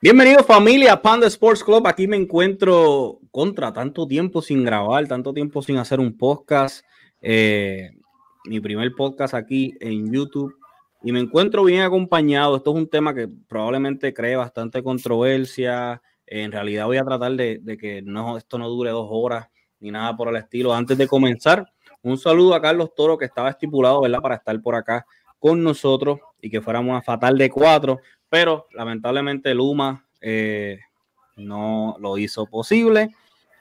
Bienvenido familia Panda Sports Club. Aquí me encuentro contra tanto tiempo sin grabar, tanto tiempo sin hacer un podcast. Eh, mi primer podcast aquí en YouTube. Y me encuentro bien acompañado. Esto es un tema que probablemente cree bastante controversia. En realidad voy a tratar de, que no, esto no dure dos horas ni nada por el estilo. Antes de comenzar, un saludo a Carlos Toro que estaba estipulado, ¿verdad? Para estar por acá con nosotros y que fuéramos a fatal de cuatro, pero lamentablemente Luma eh, no lo hizo posible.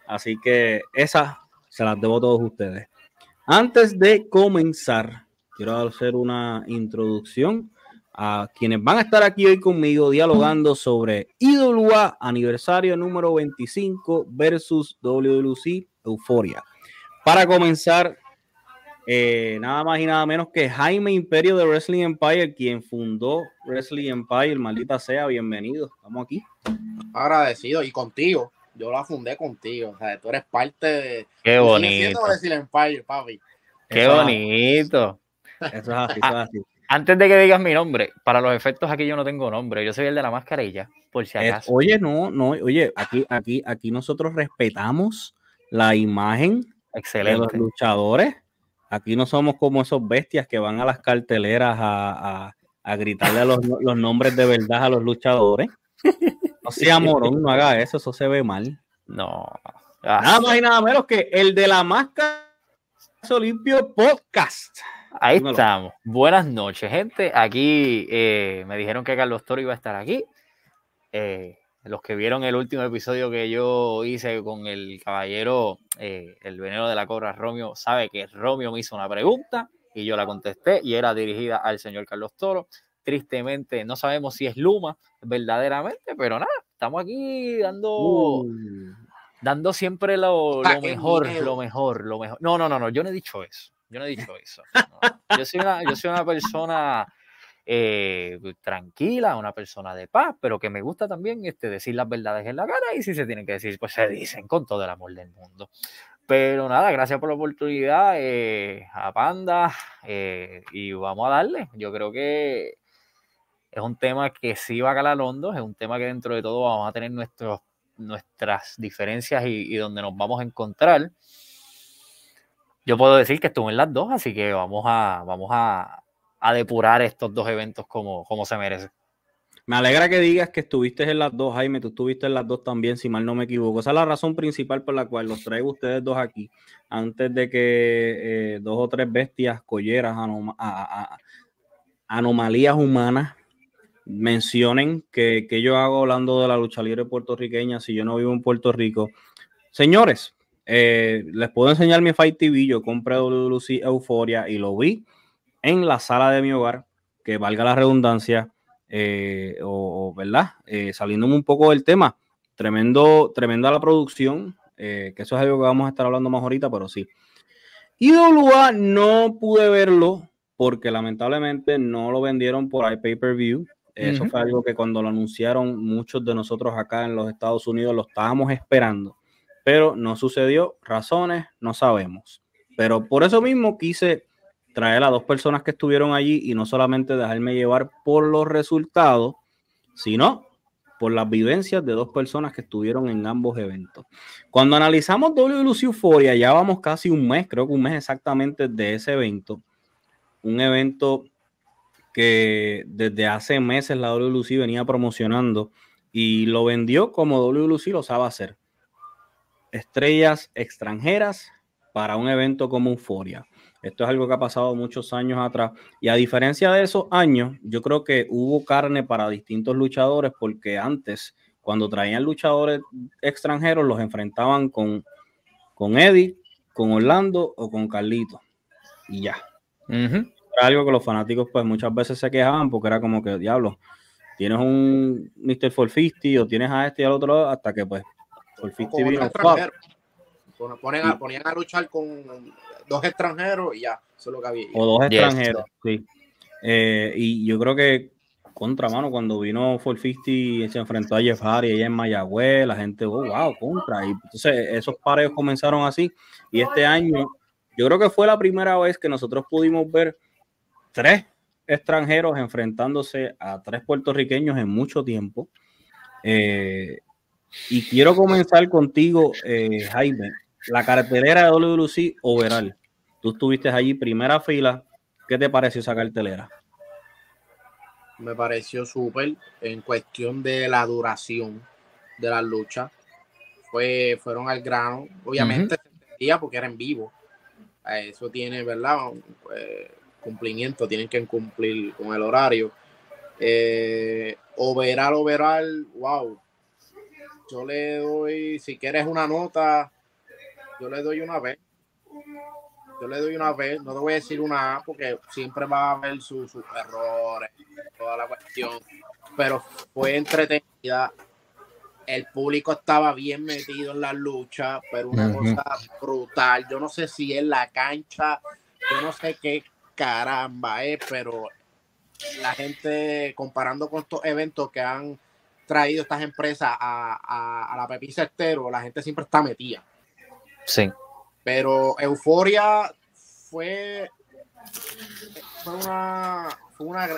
Así que esas se las debo a todos ustedes. Antes de comenzar, quiero hacer una introducción a quienes van a estar aquí hoy conmigo dialogando sobre IWA aniversario número 25 versus WLC Euforia. Para comenzar, eh, nada más y nada menos que Jaime Imperio de Wrestling Empire, quien fundó Wrestling Empire. Maldita sea, bienvenido. Estamos aquí. Agradecido y contigo. Yo la fundé contigo. O sea, tú eres parte de. Qué bonito. Wrestling Empire, papi. Qué bonito. eso es así, eso así. Antes de que digas mi nombre, para los efectos aquí yo no tengo nombre. Yo soy el de la mascarilla, por si acaso. oye, no, no, oye, aquí, aquí, aquí nosotros respetamos la imagen de los luchadores Aquí no somos como esos bestias que van a las carteleras a, gritarle los, nombres de verdad a los luchadores. No sea morón, no haga eso, eso se ve mal. No. nada más y nada menos que el de la máscara limpio Podcast. Ahí estamos. Buenas noches, gente. Aquí eh, me dijeron que Carlos Toro iba a estar aquí. Eh, los que vieron el último episodio que yo hice con el caballero, eh, el veneno de la cobra Romeo, sabe que Romeo me hizo una pregunta y yo la contesté y era dirigida al señor Carlos Toro. Tristemente, no sabemos si es Luma verdaderamente, pero nada, estamos aquí dando, uh. dando siempre lo, mejor, lo mejor, lo mejor. No, no, no, no, yo no he dicho eso. Yo no he dicho eso. Yo, soy una, yo soy una persona eh, tranquila, una persona de paz, pero que me gusta también este, decir las verdades en la cara y si se tienen que decir, pues se dicen con todo el amor del mundo. Pero nada, gracias por la oportunidad eh, a Panda eh, y vamos a darle. Yo creo que es un tema que sí va a calar hondo, es un tema que dentro de todo vamos a tener nuestros, nuestras diferencias y, y donde nos vamos a encontrar yo puedo decir que estuve en las dos, así que vamos a, vamos a, a depurar estos dos eventos como, como se merece. Me alegra que digas que estuviste en las dos, Jaime, tú estuviste en las dos también, si mal no me equivoco. Esa es la razón principal por la cual los traigo ustedes dos aquí, antes de que eh, dos o tres bestias, colleras, a, a, anomalías humanas mencionen que, que, yo hago hablando de la lucha libre puertorriqueña si yo no vivo en Puerto Rico. Señores, eh, les puedo enseñar mi Fight TV, yo compré Lucy Euforia y lo vi en la sala de mi hogar, que valga la redundancia, eh, o, ¿verdad? Eh, un poco del tema, tremendo, tremenda la producción, eh, que eso es algo que vamos a estar hablando más ahorita, pero sí. lugar no pude verlo porque lamentablemente no lo vendieron por iPay-Per-View. Eso fue algo que cuando lo anunciaron muchos de nosotros acá en los Estados Unidos lo estábamos esperando, pero no sucedió. Razones no sabemos. Pero por eso mismo quise traer a dos personas que estuvieron allí y no solamente dejarme llevar por los resultados, sino por las vivencias de dos personas que estuvieron en ambos eventos. Cuando analizamos WLC Euphoria, ya vamos casi un mes, creo que un mes exactamente de ese evento, un evento que desde hace meses la WLC venía promocionando y lo vendió como WLC lo sabe hacer. Estrellas extranjeras para un evento como Euforia. Esto es algo que ha pasado muchos años atrás. Y a diferencia de esos años, yo creo que hubo carne para distintos luchadores porque antes, cuando traían luchadores extranjeros, los enfrentaban con, con Eddie, con Orlando o con Carlito. Y ya. algo que los fanáticos pues muchas veces se quejaban porque era como que, diablo, tienes un Mr. 450 o tienes a este y al otro hasta que pues Forfisti vino Ponen ponían a luchar con dos extranjeros y ya, eso es lo que había. O dos extranjeros, sí. Eh, y yo creo que contra, mano, cuando vino y se enfrentó a Jeff Hardy ella en Mayagüez, la gente, oh, wow, contra. Y entonces esos pares comenzaron así. Y este año, yo creo que fue la primera vez que nosotros pudimos ver tres extranjeros enfrentándose a tres puertorriqueños en mucho tiempo. Eh, y quiero comenzar contigo, eh, Jaime la cartelera de WC Oberal. Tú estuviste allí primera fila. ¿Qué te pareció esa cartelera? Me pareció súper en cuestión de la duración de la lucha. Fue, fueron al grano. Obviamente se entendía porque eran vivo. Eh, eso tiene, ¿verdad? Eh, cumplimiento, tienen que cumplir con el horario. Eh, overall, overall, wow. Yo le doy, si quieres una nota, yo le doy una vez, Yo le doy una vez, No te voy a decir una A porque siempre va a haber sus, errores, toda la cuestión. Pero fue entretenida. El público estaba bien metido en la lucha, pero una cosa brutal. Yo no sé si es la cancha, yo no sé qué caramba es, pero la gente comparando con estos eventos que han traído estas empresas a, a, la Pepi Cestero, la gente siempre está metida. Sí. Pero Euforia fue, una,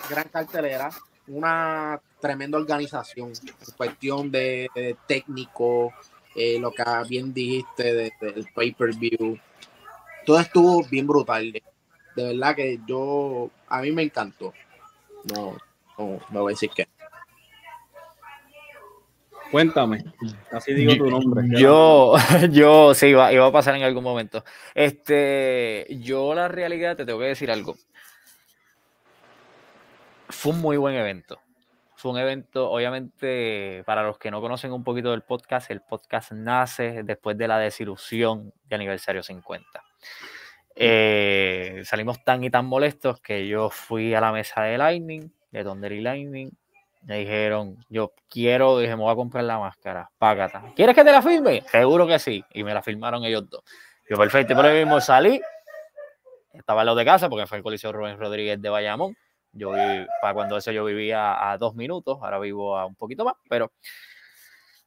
gran cartelera, una tremenda organización en cuestión de, técnico, eh, lo que bien dijiste del pay-per-view. Todo estuvo bien brutal. De verdad que yo, a mí me encantó. No, no, no voy a decir que. Cuéntame, así digo tu nombre. Yo, yo, sí, iba, iba a pasar en algún momento. Este, yo la realidad te tengo que decir algo. Fue un muy buen evento. Fue un evento, obviamente, para los que no conocen un poquito del podcast, el podcast nace después de la desilusión de aniversario 50. Eh, salimos tan y tan molestos que yo fui a la mesa de Lightning, de Thunder y Lightning, me dijeron, yo quiero, dije, me voy a comprar la máscara, págata. ¿Quieres que te la firme? Seguro que sí. Y me la firmaron ellos dos. Yo, perfecto, ahí mismo salí. Estaba al lado de casa porque fue el Coliseo Rubén Rodríguez de Bayamón. Yo para cuando eso yo vivía a dos minutos, ahora vivo a un poquito más, pero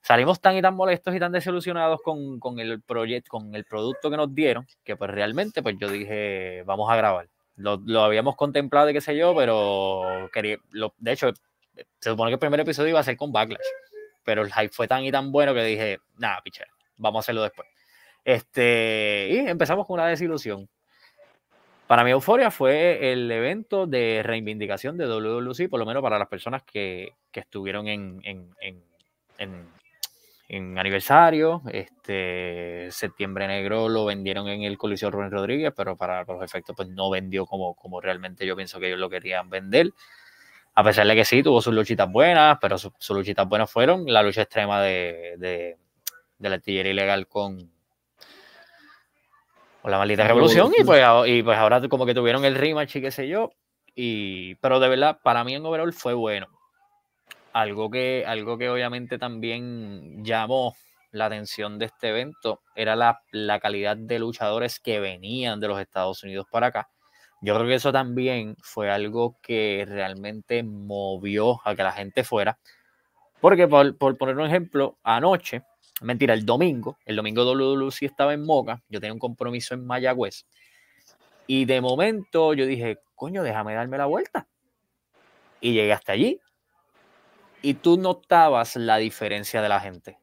salimos tan y tan molestos y tan desilusionados con, con el proyecto, con el producto que nos dieron, que pues realmente pues yo dije, vamos a grabar. Lo, lo habíamos contemplado y qué sé yo, pero quería, de hecho se supone que el primer episodio iba a ser con Backlash, pero el hype fue tan y tan bueno que dije, nada, pichero, vamos a hacerlo después. Este, y empezamos con una desilusión. Para mí, Euforia fue el evento de reivindicación de WWE por lo menos para las personas que, que estuvieron en, en, en, en aniversario. Este septiembre negro lo vendieron en el Coliseo Rubén Rodríguez, pero para, los efectos, pues no vendió como, como realmente yo pienso que ellos lo querían vender a pesar de que sí, tuvo sus luchitas buenas, pero sus, luchitas buenas fueron la lucha extrema de, la artillería ilegal con, la maldita revolución. Y pues, y pues ahora como que tuvieron el rematch y qué sé yo. Y, pero de verdad, para mí en overall fue bueno. Algo que, algo que obviamente también llamó la atención de este evento era la, la calidad de luchadores que venían de los Estados Unidos para acá yo creo que eso también fue algo que realmente movió a que la gente fuera. Porque, por, poner un ejemplo, anoche, mentira, el domingo, el domingo WLC estaba en Moca, yo tenía un compromiso en Mayagüez. Y de momento yo dije, coño, déjame darme la vuelta. Y llegué hasta allí. Y tú notabas la diferencia de la gente.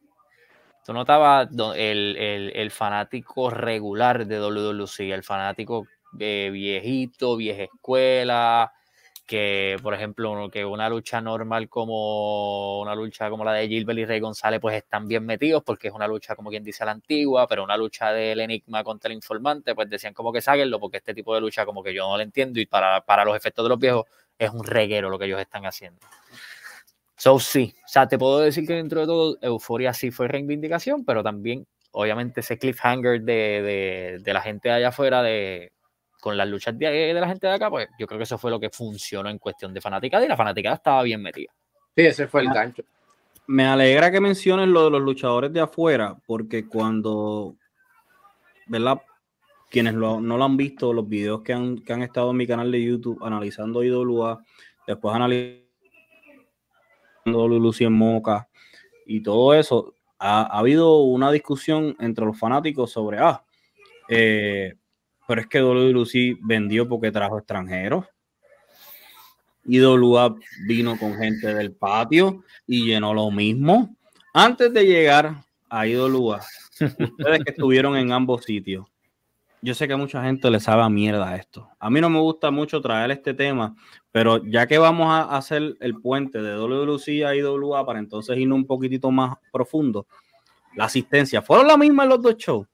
Tú notabas el, fanático regular de y el fanático eh, viejito, vieja escuela, que por ejemplo que una lucha normal como una lucha como la de Gilbert y Rey González pues están bien metidos porque es una lucha como quien dice la antigua, pero una lucha del enigma contra el informante pues decían como que sáquenlo porque este tipo de lucha como que yo no lo entiendo y para, los efectos de los viejos es un reguero lo que ellos están haciendo. So sí, o sea, te puedo decir que dentro de todo Euforia sí fue reivindicación, pero también obviamente ese cliffhanger de, de la gente allá afuera de con las luchas de, eh, de, la gente de acá, pues yo creo que eso fue lo que funcionó en cuestión de fanaticada y la fanaticada estaba bien metida. Sí, ese fue el ah. gancho. Me alegra que menciones lo de los luchadores de afuera, porque cuando, ¿verdad? Quienes no lo han visto, los videos que han, estado en mi canal de YouTube analizando IWA, después analizando Lucy en Moca y todo eso, ha, ha, habido una discusión entre los fanáticos sobre, ah, eh, pero es que WC vendió porque trajo extranjeros. Y vino con gente del patio y llenó lo mismo. Antes de llegar a IWA, ustedes que estuvieron en ambos sitios, yo sé que mucha gente le sabe a mierda esto. A mí no me gusta mucho traer este tema, pero ya que vamos a hacer el puente de WC a IWA para entonces irnos un poquitito más profundo, la asistencia, ¿fueron la misma en los dos shows?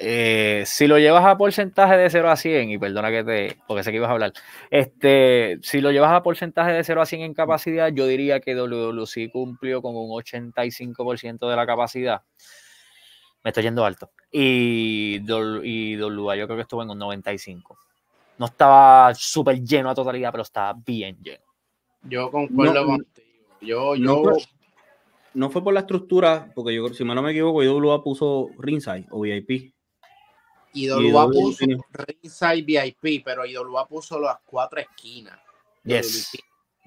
Eh, si lo llevas a porcentaje de 0 a 100, y perdona que te, porque sé que ibas a hablar, este, si lo llevas a porcentaje de 0 a 100 en capacidad, yo diría que WC cumplió con un 85% de la capacidad. Me estoy yendo alto. Y, y yo creo que estuvo en un 95. No estaba súper lleno a totalidad, pero estaba bien lleno. Yo concuerdo contigo. Yo, yo... No, fue por la estructura, porque yo, si mal no me equivoco, WA puso ringside o VIP. Idolua puso Ringside VIP, pero Idolua puso las cuatro esquinas. Yes.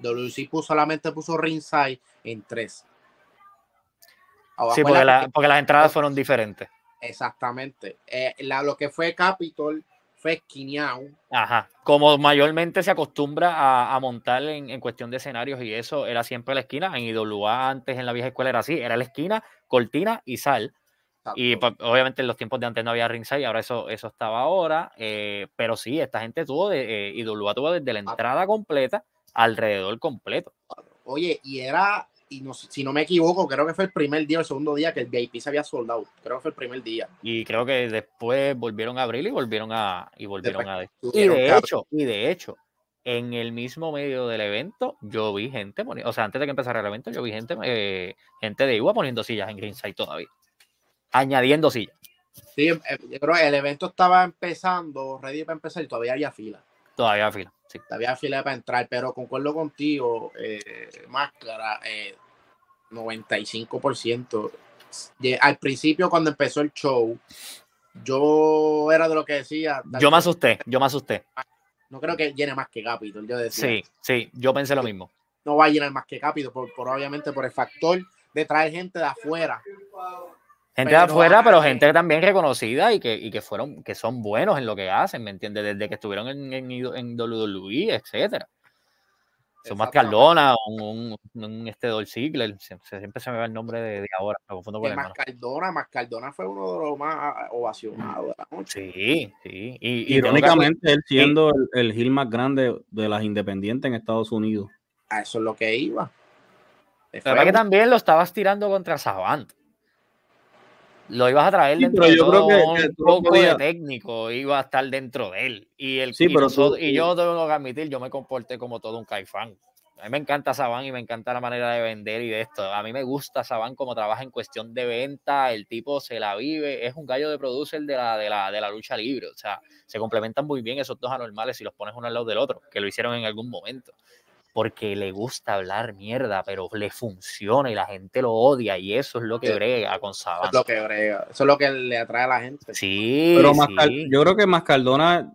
WC, solamente puso Ringside en tres. sí, porque, las entradas fueron diferentes. Exactamente. Eh, lo que fue Capitol fue esquineado. Ajá. Como mayormente se acostumbra a, montar en, cuestión de escenarios y eso, era siempre la esquina. En IWA antes en la vieja escuela era así, era la esquina, cortina y sal y pues, obviamente en los tiempos de antes no había ringside, ahora eso, eso estaba ahora. Eh, pero sí, esta gente tuvo de, eh, tuvo desde la ah. entrada completa alrededor completo. Oye, y era, y no, si no me equivoco, creo que fue el primer día el segundo día que el VIP se había soldado. Creo que fue el primer día. Y creo que después volvieron a abrir y volvieron a. Y volvieron a. de hecho, y de hecho, en el mismo medio del evento, yo vi gente, o sea, antes de que empezara el evento, yo vi gente, eh, gente de Igua poniendo sillas en ringside todavía añadiendo sillas. Sí, eh, yo creo que el evento estaba empezando, ready para empezar y todavía había fila. Todavía había fila, sí. Todavía fila para entrar, pero concuerdo contigo, eh, máscara, 95%. Eh, al principio, cuando empezó el show, yo era de lo que decía. Yo me asusté, yo me asusté. No creo que llene más que Capito yo decía. Sí, sí, yo pensé lo mismo. No va a llenar más que Capito por, por obviamente por el factor de traer gente de afuera Gente de afuera, pero gente eh también reconocida y que, que fueron, que son buenos en lo que hacen, ¿me entiendes? Desde que estuvieron en, en, en WWE, etcétera. Son más Cardona, un, este siempre se me va el nombre de, ahora, me confundo con Mascardona, fue uno de los más ah, ah, ovacionados Sí, sí. Y, Irónicamente, él siendo el, Gil más grande de las independientes en Estados Unidos. A eso es lo que iba. Pero que también lo estabas tirando contra Savant lo ibas a traer dentro de yo todo, creo que, un poco de técnico iba a estar dentro de él. Y, el, y, yo tengo que admitir, yo me comporté como todo un caifán. A mí me encanta Saban y me encanta la manera de vender y de esto. A mí me gusta Saban como trabaja en cuestión de venta, el tipo se la vive, es un gallo de producer de la, de la, de la lucha libre. O sea, se complementan muy bien esos dos anormales si los pones uno al lado del otro, que lo hicieron en algún momento porque le gusta hablar mierda, pero le funciona y la gente lo odia y eso es lo que brega con Saban. Eso es lo que brega, eso es lo que le atrae a la gente. Sí, pero yo creo que Mascardona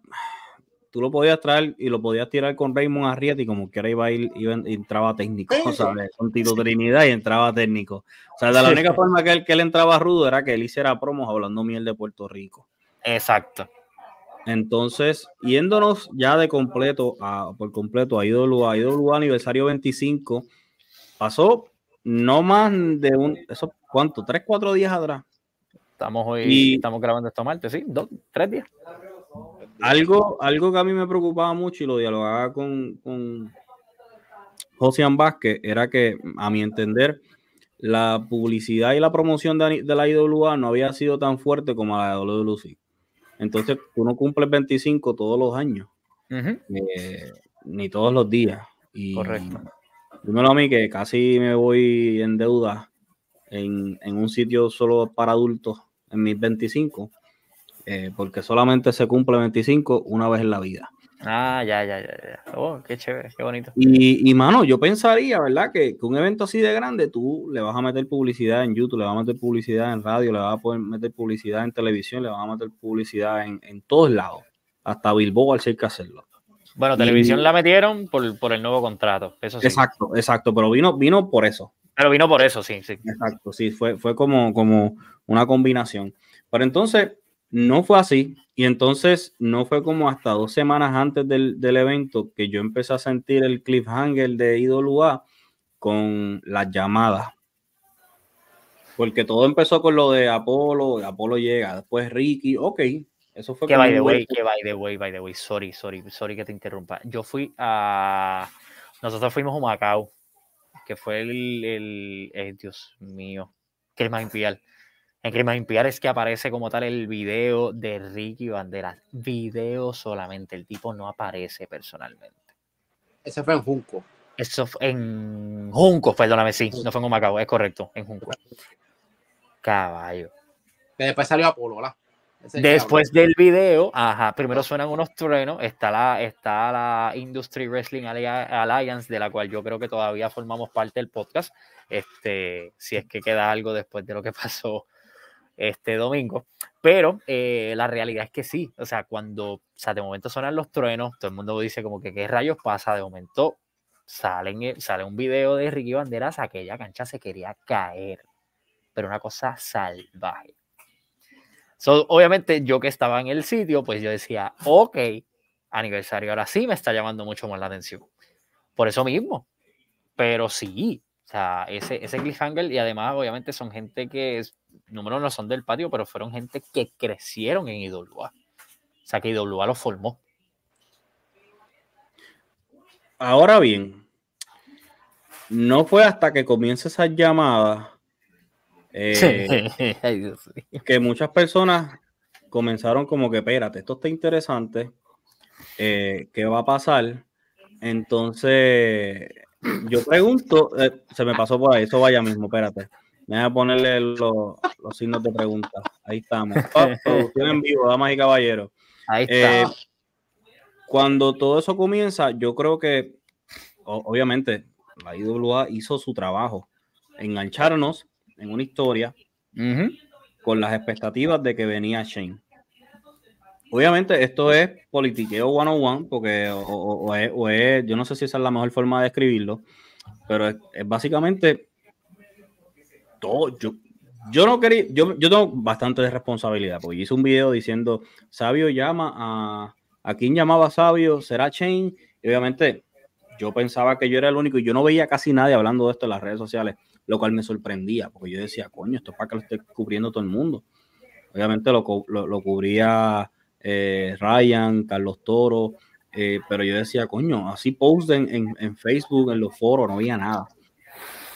tú lo podías traer y lo podías tirar con Raymond Arrieta y como quiera iba a ir, iba, entraba técnico, O sea, Con Tito Trinidad y entraba técnico. O sea, la única forma que él, que él entraba rudo era que él hiciera promos hablando miel de Puerto Rico. Exacto. Entonces, yéndonos ya de completo, a, por completo a IWA, a IWA aniversario 25, pasó no más de un, eso, ¿cuánto? ¿Tres, cuatro días atrás? Estamos hoy, estamos grabando esto martes, ¿sí? ¿Dos, tres días? Algo, algo que a mí me preocupaba mucho y lo dialogaba con, con Josian Vázquez era que, a mi entender, la publicidad y la promoción de, la IWA no había sido tan fuerte como la de Lucy. Entonces, tú no cumples 25 todos los años, eh, ni todos los días. Y Correcto. Dímelo a mí que casi me voy en deuda en, un sitio solo para adultos en mis 25, eh, porque solamente se cumple 25 una vez en la vida. Ah, ya, ya, ya, ya. Oh, qué chévere, qué bonito. Y, mano, yo pensaría, ¿verdad? Que, un evento así de grande, tú le vas a meter publicidad en YouTube, le vas a meter publicidad en radio, le vas a poder meter publicidad en televisión, le vas a meter publicidad en, en todos lados. Hasta Bilbao al ser que hacerlo. Bueno, televisión la metieron por, por, el nuevo contrato. Eso Exacto, exacto, pero vino, vino por eso. Pero vino por eso, sí, sí. Exacto, sí, fue, fue como, como una combinación. Pero entonces, no fue así. Y entonces no fue como hasta dos semanas antes del, evento que yo empecé a sentir el cliffhanger de UA con las llamadas. Porque todo empezó con lo de Apolo, Apolo llega, después Ricky, ok. Eso fue que by the way, que by the way, by the way, sorry, sorry, sorry que te interrumpa. Yo fui a. Nosotros fuimos a Macao, que fue el. el eh, Dios mío, que es más imperial en Crimen impiar es que aparece como tal el video de Ricky Banderas. Video solamente, el tipo no aparece personalmente. eso fue en Junco. Eso fue en Junco, perdóname, sí, no fue en Macao, es correcto, en Junco. Caballo. Que después salió Apolo, ¿verdad? Después del video, ajá, primero suenan unos truenos, está la, está la Industry Wrestling Alliance, de la cual yo creo que todavía formamos parte del podcast. Este, si es que queda algo después de lo que pasó este domingo. Pero eh, la realidad es que sí, o sea, cuando, o sea, de momento sonan los truenos, todo el mundo dice como que qué rayos pasa, de momento salen, eh, sale un video de Ricky Banderas, aquella cancha se quería caer, pero una cosa salvaje. obviamente yo que estaba en el sitio, pues yo decía, ok, aniversario ahora sí me está llamando mucho más la atención. Por eso mismo. Pero sí, o sea, ese, ese cliffhanger y además obviamente son gente que es, números no son del patio, pero fueron gente que crecieron en IWA. O sea, que IWA los formó. Ahora bien, no fue hasta que comienza esa llamada eh, que muchas personas comenzaron como que, espérate, esto está interesante, eh, ¿qué va a pasar? Entonces, yo pregunto, eh, se me pasó por ahí, eso vaya mismo, espérate a ponerle los, signos de pregunta. Ahí estamos. Ah, producción en vivo, damas y caballeros. Ahí eh, está. cuando todo eso comienza, yo creo que, obviamente, la IWA hizo su trabajo. Engancharnos en una historia con las expectativas de que venía Shane. Obviamente, esto es politiqueo one one porque o, es, yo no sé si esa es la mejor forma de escribirlo, pero es básicamente yo, yo no quería, yo, yo tengo bastante de responsabilidad, porque hice un video diciendo, Sabio llama a, a quien llamaba Sabio, será Chain, y obviamente yo pensaba que yo era el único y yo no veía casi nadie hablando de esto en las redes sociales, lo cual me sorprendía, porque yo decía, coño, esto es para que lo esté cubriendo todo el mundo. Obviamente lo, lo, cubría eh, Ryan, Carlos Toro, eh, pero yo decía, coño, así posten en, en, Facebook, en los foros, no había nada.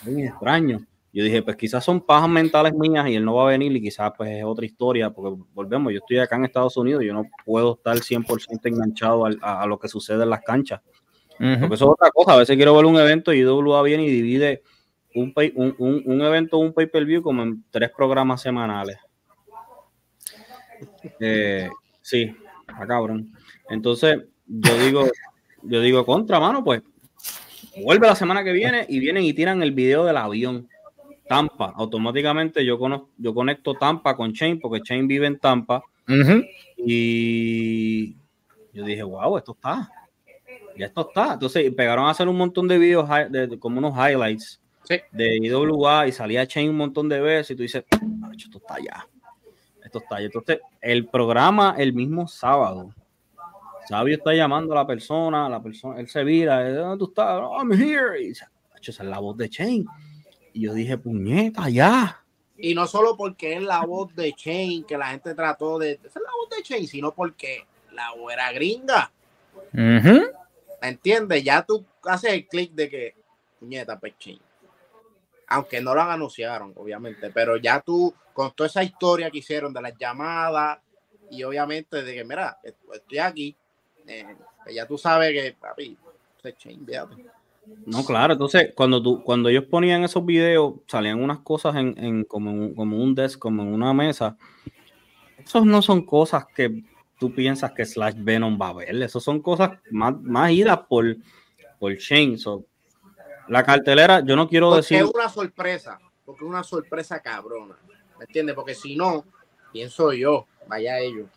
Muy extraño. Yo dije, pues quizás son pajas mentales mías y él no va a venir y quizás pues es otra historia, porque volvemos, yo estoy acá en Estados Unidos, yo no puedo estar 100% enganchado a, lo que sucede en las canchas. Porque eso es otra cosa, a veces quiero ver un evento y WA viene y divide un, un, un, evento, un pay-per-view como en tres programas semanales. Eh, sí, a cabrón. Entonces, yo digo, yo digo, contra mano, pues vuelve la semana que viene y vienen y tiran el video del avión. Tampa. Automáticamente yo, conozco, yo conecto Tampa con Chain porque Chain vive en Tampa. Y yo dije, wow, esto está. Ya esto está. Entonces pegaron a hacer un montón de videos de, como unos highlights de IWA y salía Chain un montón de veces y tú dices, esto está ya. Esto está ya. Entonces el programa el mismo sábado. Sabio está llamando a la persona, la persona, él se vira, ¿dónde tú estás? Oh, I'm here. Y esa es la voz de Chain. Y yo dije, puñeta, ya. Y no solo porque es la voz de Chain, que la gente trató de. es la voz de Chain, sino porque la voz era gringa. ¿Me entiendes? Ya tú haces el clic de que, puñeta, pues Chain. Aunque no la anunciaron, obviamente, pero ya tú, con toda esa historia que hicieron de las llamadas y obviamente de que, mira, estoy aquí, eh, pues ya tú sabes que, papi, Chain, fíjate. No, claro, entonces cuando tú, cuando ellos ponían esos videos, salían unas cosas en, en como, un, como un desk, como en una mesa. Esos no son cosas que tú piensas que Slash Venom va a ver. Esos son cosas más, más idas por, por la cartelera, yo no quiero decir. Es una sorpresa, porque es una sorpresa cabrona. ¿Me entiendes? Porque si no, pienso yo, vaya ellos.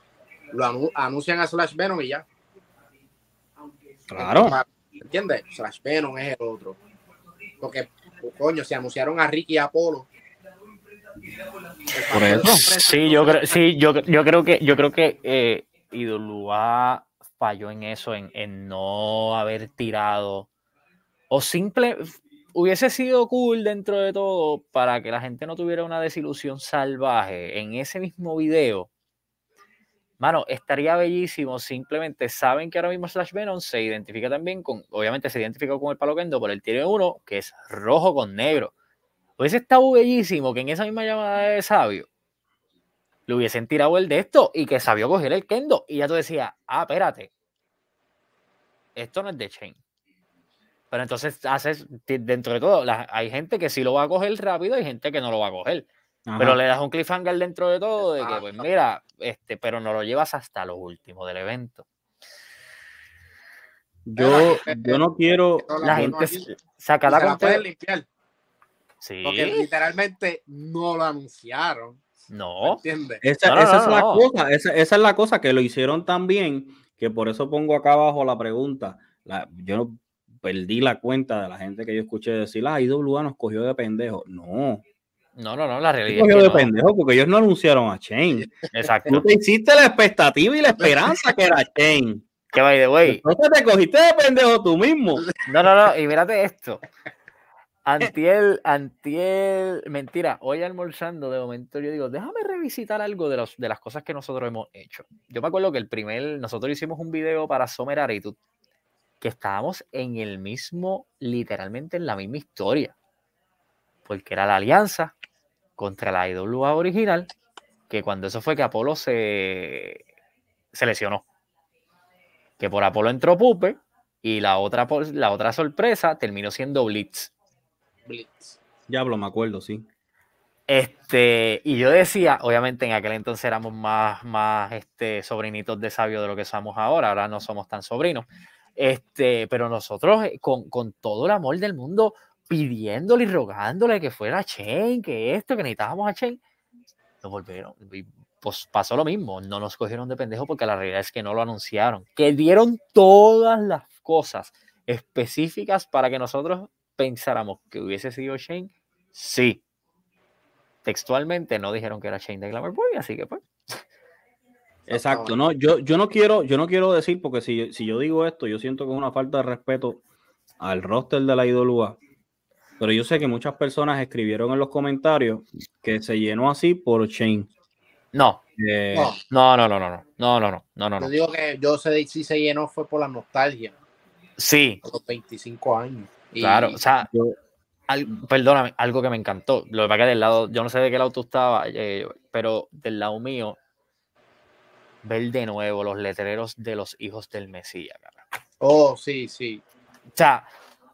Lo anuncian a Slash Venom y ya. Claro. ¿Entiendes? Slash Venom es el otro. Porque, coño, se anunciaron a Ricky y Apolo. Por eso. Sí, yo creo, sí, yo, yo creo que yo creo que eh, falló en eso, en, en no haber tirado. O simple hubiese sido cool dentro de todo para que la gente no tuviera una desilusión salvaje en ese mismo video Mano, estaría bellísimo. Simplemente saben que ahora mismo Slash Venom se identifica también con. Obviamente se identificó con el palo Kendo, el tiro tiene uno que es rojo con negro. Hubiese está bellísimo que en esa misma llamada de sabio le hubiesen tirado el de esto y que sabio coger el Kendo. Y ya tú decías, ah, espérate. Esto no es de Chain. Pero entonces haces, dentro de todo, hay gente que sí lo va a coger rápido y gente que no lo va a coger. Pero le das un cliffhanger dentro de todo, de que, pues mira, este, pero no lo llevas hasta lo último del evento. Yo, yo no quiero. La gente saca la Porque literalmente no lo anunciaron. No. Esa, es la cosa. Esa, es la cosa que lo hicieron tan bien que por eso pongo acá abajo la pregunta. La, yo perdí la cuenta de la gente que yo escuché decir, la ah, IWA nos cogió de pendejo. No. No, no, no, la este realidad. porque ellos no anunciaron a Chain. Exacto. Tú te hiciste la expectativa y la esperanza que era Chain. Que by the way. Tú te cogiste de pendejo tú mismo. No, no, no, y mírate esto. Antiel, antiel, mentira, hoy almorzando de momento yo digo, déjame revisitar algo de, los, de las cosas que nosotros hemos hecho. Yo me acuerdo que el primer, nosotros hicimos un video para Summer tú que estábamos en el mismo, literalmente en la misma historia porque era la alianza contra la IWA original, que cuando eso fue que Apolo se, se lesionó. Que por Apolo entró Pupe y la otra, la otra sorpresa terminó siendo Blitz. Blitz. Diablo, me acuerdo, sí. Este, y yo decía, obviamente en aquel entonces éramos más, más este, sobrinitos de sabio de lo que somos ahora, ahora no somos tan sobrinos. Este, pero nosotros, eh, con, con todo el amor del mundo, pidiéndole y rogándole que fuera Shane, que esto, que necesitábamos a Shane Lo volvieron. pues pasó lo mismo. No nos cogieron de pendejo porque la realidad es que no lo anunciaron. Que dieron todas las cosas específicas para que nosotros pensáramos que hubiese sido Shane, sí. Textualmente no dijeron que era Shane de Glamour Boy, así que pues. Exacto, no, yo, yo no quiero, yo no quiero decir, porque si, yo digo esto, yo siento que es una falta de respeto al roster de la idolua pero yo sé que muchas personas escribieron en los comentarios que se llenó así por Shane. No. Eh, no. no. No, no, no, no, no, no, no, no, Yo digo que yo sé si se llenó fue por la nostalgia. Sí. Por los 25 años. claro, o sea, perdóname, algo que me encantó. Lo que que del lado, yo no sé de qué lado tú estabas, eh, pero del lado mío, ver de nuevo los letreros de los hijos del Mesías. Oh, sí, sí. O sea,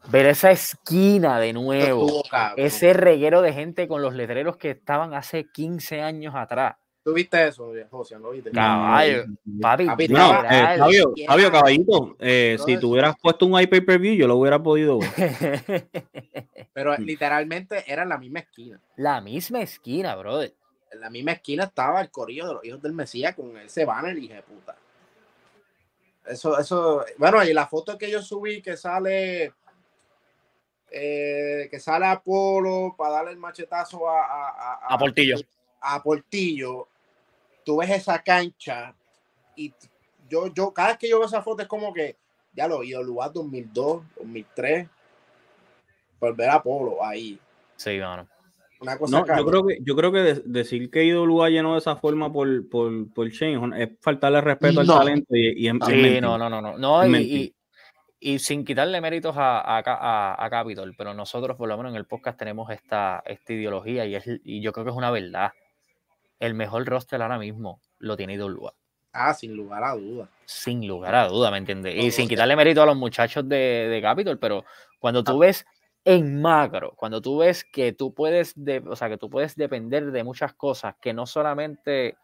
Ver esa esquina de nuevo, ese reguero de gente con los letreros que estaban hace 15 años atrás. ¿Tú viste eso, José? ¿Lo viste? Caballo, papi. no, eh, Fabio, caballito, eh, si tú hubieras puesto un iPay-per-view, yo lo hubiera podido ver. Pero mm. literalmente era la misma esquina. La misma esquina, brother. En la misma esquina estaba el corillo de los hijos del Mesías con ese banner, y de puta. Eso, eso, bueno, y la foto que yo subí que sale eh, que sale a Polo para darle el machetazo a, a, a, a Portillo. A Portillo, tú ves esa cancha y yo, yo, cada vez que yo veo esa foto es como que, ya lo he ido el lugar 2002, 2003, volver a Polo ahí. Sí, bueno no, yo creo que, yo creo que decir que lugar lleno de esa forma por, por, por Shane es faltarle respeto al talento y, y sí, no, no, no, no. no y sin quitarle méritos a, a, Capitol, pero nosotros por lo menos en el podcast tenemos esta, esta ideología y, es, yo creo que es una verdad. El mejor roster ahora mismo lo tiene lugar Ah, sin lugar a duda. Sin lugar a duda, ¿me entiendes? y sin quitarle mérito a los muchachos de, de Capitol, pero cuando ah. tú ves en macro, cuando tú ves que tú puedes, de, o sea, que tú puedes depender de muchas cosas, que no solamente,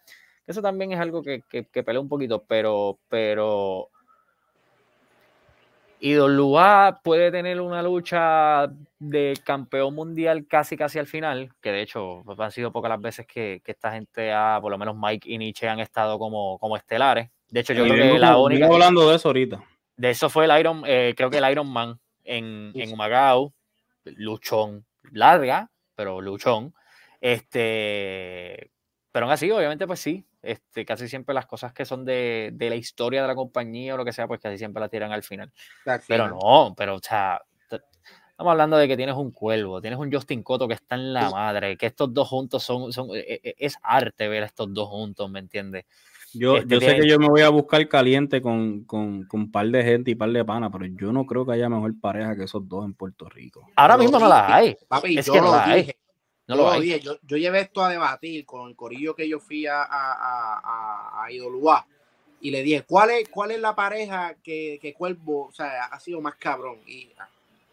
eso también es algo que, que, pelea un poquito, pero, pero y Don Lua puede tener una lucha de campeón mundial casi casi al final, que de hecho han sido pocas las veces que, esta gente ha, por lo menos Mike y Nietzsche han estado como, como estelares. De hecho, yo creo que la única. hablando de eso ahorita. De eso fue el Iron, eh, creo que el Iron Man en, en luchón larga, pero luchón. Este, pero así, obviamente, pues sí, este, casi siempre las cosas que son de, la historia de la compañía o lo que sea, pues casi siempre las tiran al final. Pero no, pero o sea, estamos hablando de que tienes un cuervo, tienes un Justin Cotto que está en la madre, que estos dos juntos son, e, e, es arte ver a estos dos juntos, ¿me entiendes? Yo, este sé que yo me voy a buscar caliente con, un par de gente y un par de pana, pero yo no creo que haya mejor pareja que esos dos en Puerto Rico. Ahora mismo no la hay. es que no hay. Yo, llevé esto a debatir con el corillo que yo fui a, a, y le dije, ¿cuál es, cuál es la pareja que, que Cuervo ha sido más cabrón? Y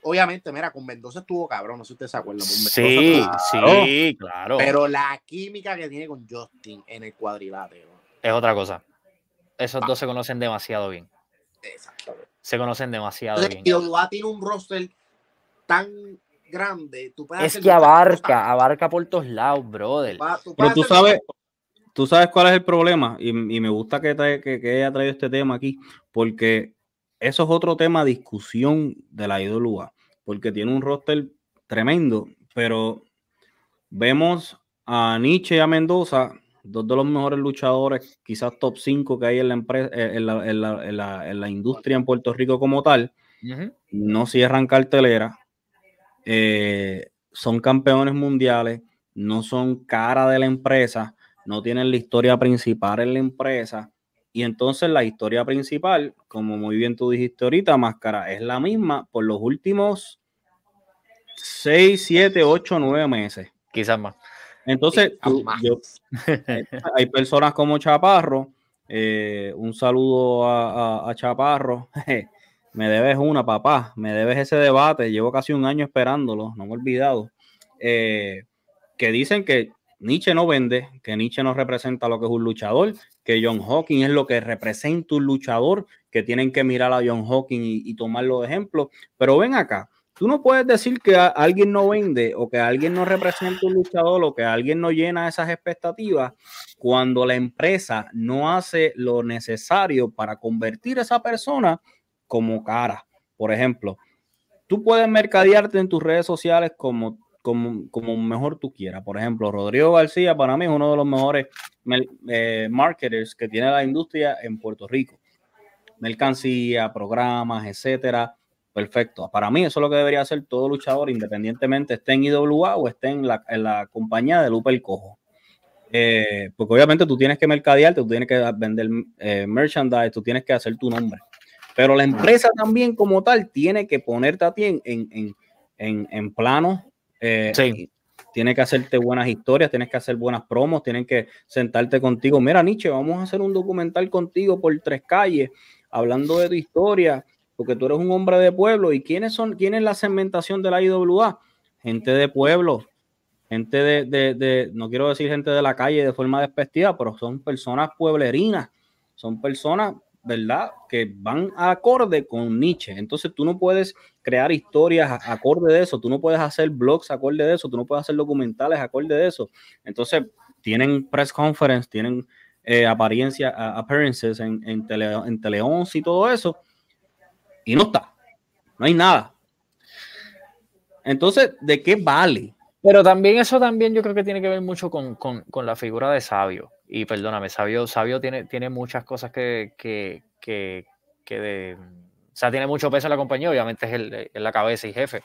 obviamente, mira, con Mendoza estuvo cabrón, no sé si usted se acuerda. sí, sí, claro. Pero la química que tiene con Justin en el cuadrilátero. Es otra cosa. Esos ah. dos se conocen demasiado bien. Exacto. Se conocen demasiado bien. Y tiene un roster tan grande, Es que abarca, abarca por todos lados, brother. Pero tú sabes, tú sabes cuál es el problema, y, me gusta que, haya traído este tema aquí, porque eso es otro tema de discusión de la IDOLUA, porque tiene un roster tremendo, pero vemos a Nietzsche y a Mendoza, dos de los mejores luchadores, quizás top 5 que hay en la, empresa, eh, en la, industria en Puerto Rico como tal, no cierran cartelera, eh, son campeones mundiales, no son cara de la empresa, no tienen la historia principal en la empresa. Y entonces la historia principal, como muy bien tú dijiste ahorita, Máscara, es la misma por los últimos 6, 7, 8, 9 meses. Quizás más. Entonces, hay personas como Chaparro, eh, un saludo a, a Chaparro, Me debes una, papá. Me debes ese debate. Llevo casi un año esperándolo, no me he olvidado. Eh, que dicen que Nietzsche no vende, que Nietzsche no representa lo que es un luchador, que John Hawking es lo que representa un luchador, que tienen que mirar a John Hawking y, tomarlo de ejemplo. Pero ven acá, tú no puedes decir que alguien no vende o que alguien no representa un luchador o que alguien no llena esas expectativas cuando la empresa no hace lo necesario para convertir a esa persona como cara. Por ejemplo, tú puedes mercadearte en tus redes sociales como, como, mejor tú quieras. Por ejemplo, Rodrigo García para mí es uno de los mejores eh, marketers que tiene la industria en Puerto Rico. Mercancía, programas, etcétera. Perfecto. Para mí eso es lo que debería hacer todo luchador, independientemente esté en IWA o esté en la, compañía de Lupe el Cojo. Eh, porque obviamente tú tienes que mercadearte, tú tienes que vender eh, merchandise, tú tienes que hacer tu nombre. Pero la ah. empresa también como tal tiene que ponerte a ti en, plano. Eh, tiene que hacerte buenas historias, tienes que hacer buenas promos, tienen que sentarte contigo. Mira, Nietzsche, vamos a hacer un documental contigo por tres calles, hablando de tu historia, porque tú eres un hombre de pueblo. ¿Y quiénes son, quién es la segmentación de la IWA? Gente de pueblo, gente de, de, no quiero decir gente de la calle de forma despectiva, pero son personas pueblerinas, son personas ¿verdad? Que van a acorde con Nietzsche. Entonces tú no puedes crear historias acorde de eso, tú no puedes hacer blogs acorde de eso, tú no puedes hacer documentales acorde de eso. Entonces tienen press conference, tienen apariencias eh, apariencia, appearances en, en, tele, en tele 11 y todo eso, y no está, no hay nada. Entonces, ¿de qué vale? Pero también eso también yo creo que tiene que ver mucho con, con, con la figura de Sabio. Y perdóname, Sabio, Sabio tiene, tiene muchas cosas que, que, que, o sea, tiene mucho peso en la compañía, obviamente es, el, la cabeza y jefe.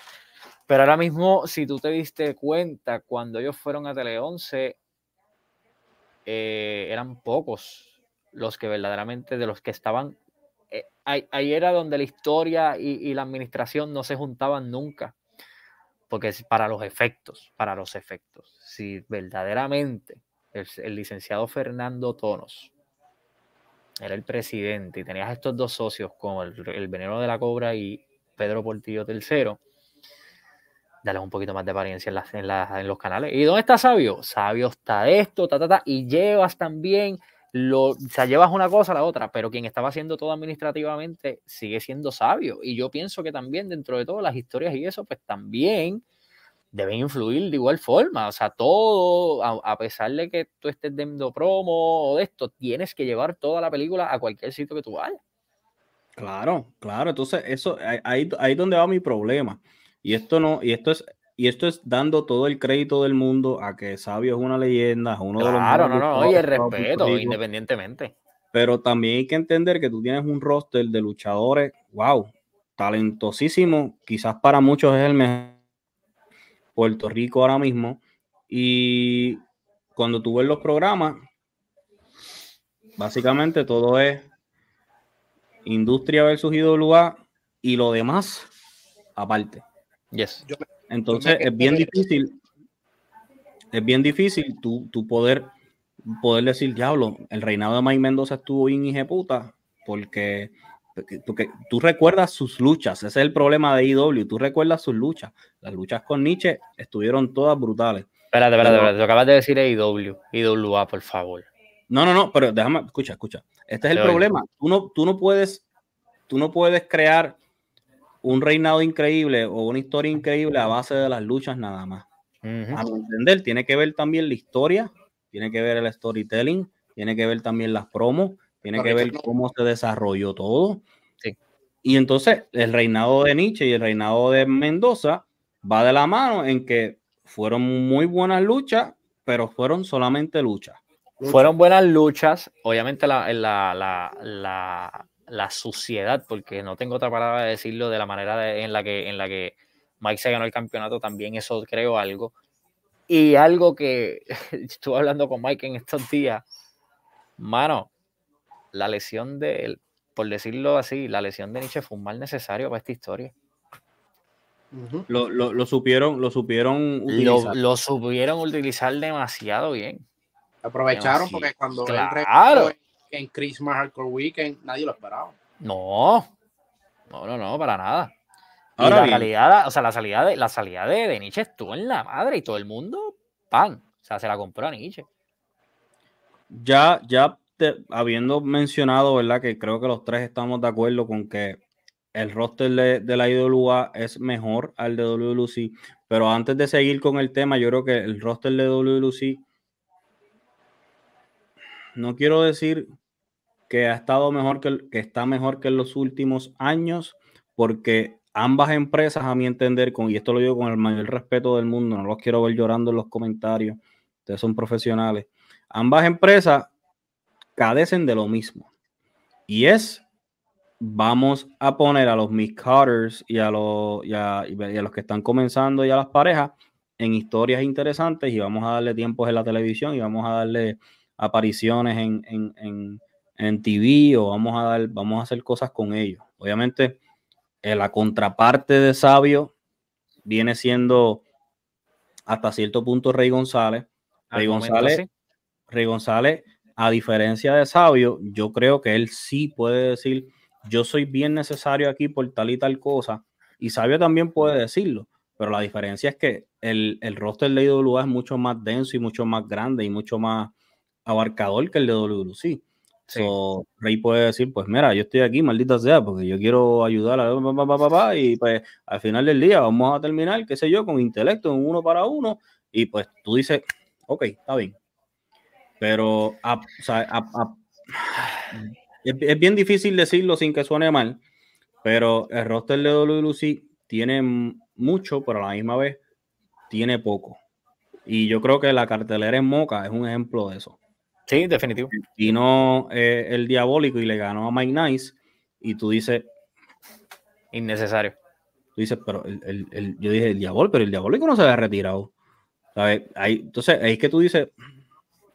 Pero ahora mismo, si tú te diste cuenta, cuando ellos fueron a Tele 11, eh, eran pocos los que verdaderamente, de los que estaban, eh, ahí, era donde la historia y la administración no se juntaban nunca porque es para los efectos, para los efectos, si verdaderamente el, licenciado Fernando Tonos era el presidente y tenías estos dos socios como el, Veneno de la Cobra y Pedro Portillo III, dale un poquito más de apariencia en, los canales. ¿Y dónde está Sabio? Sabio está esto, ta, ta, ta, y llevas también lo, o sea, llevas una cosa a la otra, pero quien estaba haciendo todo administrativamente sigue siendo sabio. Y yo pienso que también dentro de todas las historias y eso, pues también deben influir de igual forma. O sea, todo, a, pesar de que tú estés dando promo o de esto, tienes que llevar toda la película a cualquier sitio que tú vayas. Claro, claro. Entonces, eso ahí, ahí donde va mi problema. Y esto no, y esto es y esto es dando todo el crédito del mundo a que Sabio es una leyenda, es uno de los. Claro, no, no, oye, el respeto, independientemente. Pero también hay que entender que tú tienes un roster de luchadores, wow, talentosísimo. Quizás para muchos es el mejor Puerto Rico ahora mismo. Y cuando tú ves los programas, básicamente todo es industria surgido versus lugar y lo demás aparte. Yes. Yo, entonces es bien difícil, es bien difícil tú, tu poder, poder decir, diablo, el reinado de Mike Mendoza estuvo bien puta porque, porque tú recuerdas sus luchas, ese es el problema de IW, tú recuerdas sus luchas, las luchas con Nietzsche estuvieron todas brutales. Espérate, espérate, te acabas de decir IW, IWA, por favor. No, no, no, pero déjame, escucha, escucha. Este es el problema. Tú tú no puedes, tú no puedes crear un reinado increíble o una historia increíble a base de las luchas nada más. A mi entender, tiene que ver también la historia, tiene que ver el storytelling, tiene que ver también las promos, tiene que ver cómo se desarrolló todo. Y entonces el reinado de Nietzsche y el reinado de Mendoza va de la mano en que fueron muy buenas luchas, pero fueron solamente luchas. Fueron buenas luchas, obviamente la la suciedad, porque no tengo otra palabra de decirlo, de la manera en, la que, en la que Mike se ganó el campeonato, también eso creo algo. Y algo que estuve hablando con Mike en estos días, mano, la lesión de él, por decirlo así, la lesión de Nietzsche fue un mal necesario para esta historia. lo, supieron, lo supieron utilizar. Lo, supieron utilizar demasiado bien. Aprovecharon porque cuando claro en Christmas Hardcore Weekend, nadie lo esperaba. No, no, no, no, para nada. la calidad, o sea, la salida de la salida de, Nietzsche estuvo en la madre y todo el mundo, pan, o sea, se la compró a Nietzsche. Ya, ya habiendo mencionado, ¿verdad? Que creo que los tres estamos de acuerdo con que el roster de, de, la IWA es mejor al de WLC, pero antes de seguir con el tema, yo creo que el roster de WLC no quiero decir que ha estado mejor que, está mejor que en los últimos años, porque ambas empresas, a mi entender, con, y esto lo digo con el mayor respeto del mundo, no los quiero ver llorando en los comentarios, ustedes son profesionales, ambas empresas cadecen de lo mismo. Y es, vamos a poner a los Miss Carters y a, los, y a los que están comenzando y a las parejas en historias interesantes y vamos a darle tiempos en la televisión y vamos a darle apariciones en, TV o vamos a, dar, vamos a hacer cosas con ellos. Obviamente, eh, la contraparte de Sabio viene siendo hasta cierto punto Rey González. Rey González, Rey González, a diferencia de Sabio, yo creo que él sí puede decir, yo soy bien necesario aquí por tal y tal cosa. Y Sabio también puede decirlo, pero la diferencia es que el, el roster de IWA es mucho más denso y mucho más grande y mucho más abarcador que el de WC. Sí. Rey puede decir, pues mira, yo estoy aquí, maldita sea, porque yo quiero ayudar a papá, y pues al final del día vamos a terminar, qué sé yo, con intelecto, en uno para uno, y pues tú dices, ok, está bien. Pero es, bien difícil decirlo sin que suene mal, pero el roster de WC tiene mucho, pero a la misma vez tiene poco. Y yo creo que la cartelera en Moca es un ejemplo de eso. Sí, definitivo. Vino eh, el diabólico y le ganó a Mike Nice. Y tú dices. Innecesario. Tú dices, pero yo dije el diabólico, pero el diabólico no se había retirado. entonces, es que tú dices,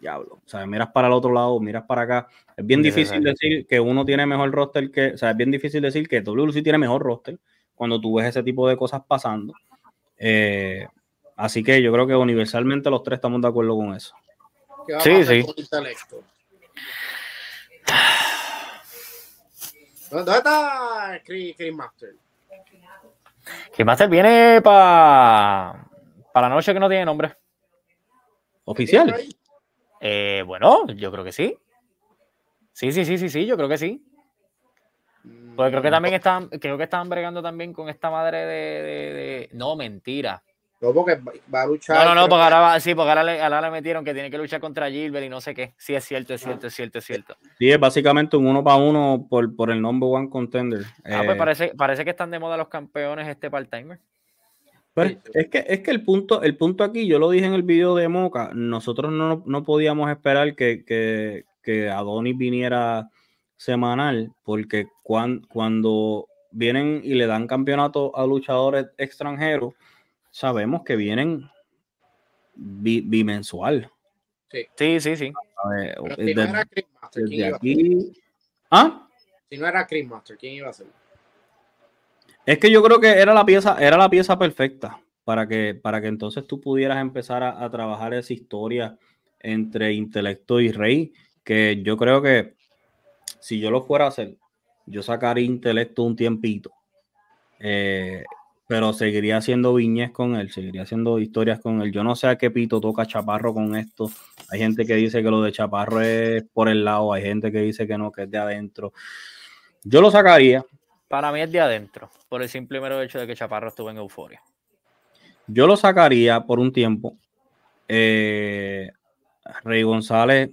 diablo. miras para el otro lado, miras para acá. Es bien difícil decir que uno tiene mejor roster que. O sea, es bien difícil decir que WLC tiene mejor roster cuando tú ves ese tipo de cosas pasando. Eh, así que yo creo que universalmente los tres estamos de acuerdo con eso sí, sí. ¿Dónde está Chris, Master? Chris Master viene para la noche que no tiene nombre. ¿Oficial? Eh, bueno, yo creo que sí. Sí, sí, sí, sí, sí, yo creo que sí. Pues creo que mm. también están, creo que están bregando también con esta madre de... No, mentira. No, porque va a luchar. No, no, porque ahora, sí, porque ahora le, metieron que tiene que luchar contra Gilbert y no sé qué. Sí, es cierto, es cierto, es cierto, es cierto. Sí, es básicamente un uno para uno por, por el number one contender. Ah, pues eh, parece, parece que están de moda los campeones este part-timer. Pues, es que, es que el, punto, el punto aquí, yo lo dije en el video de Moca, nosotros no, podíamos esperar que, que, que Adonis viniera semanal, porque cuando vienen y le dan campeonato a luchadores extranjeros, sabemos que vienen bimensual. Sí, sí, sí. Eh, si no era Chris Master, ¿quién iba a ¿Ah? Si no era ¿quién iba a ser? Es que yo creo que era la pieza, era la pieza perfecta para que, para que entonces tú pudieras empezar a, trabajar esa historia entre intelecto y rey, que yo creo que si yo lo fuera a hacer, yo sacaría intelecto un tiempito eh, pero seguiría haciendo viñez con él, seguiría haciendo historias con él. Yo no sé a qué pito toca Chaparro con esto. Hay gente que dice que lo de Chaparro es por el lado, hay gente que dice que no, que es de adentro. Yo lo sacaría. Para mí es de adentro, por el simple mero hecho de que Chaparro estuvo en euforia. Yo lo sacaría por un tiempo. Eh, Rey González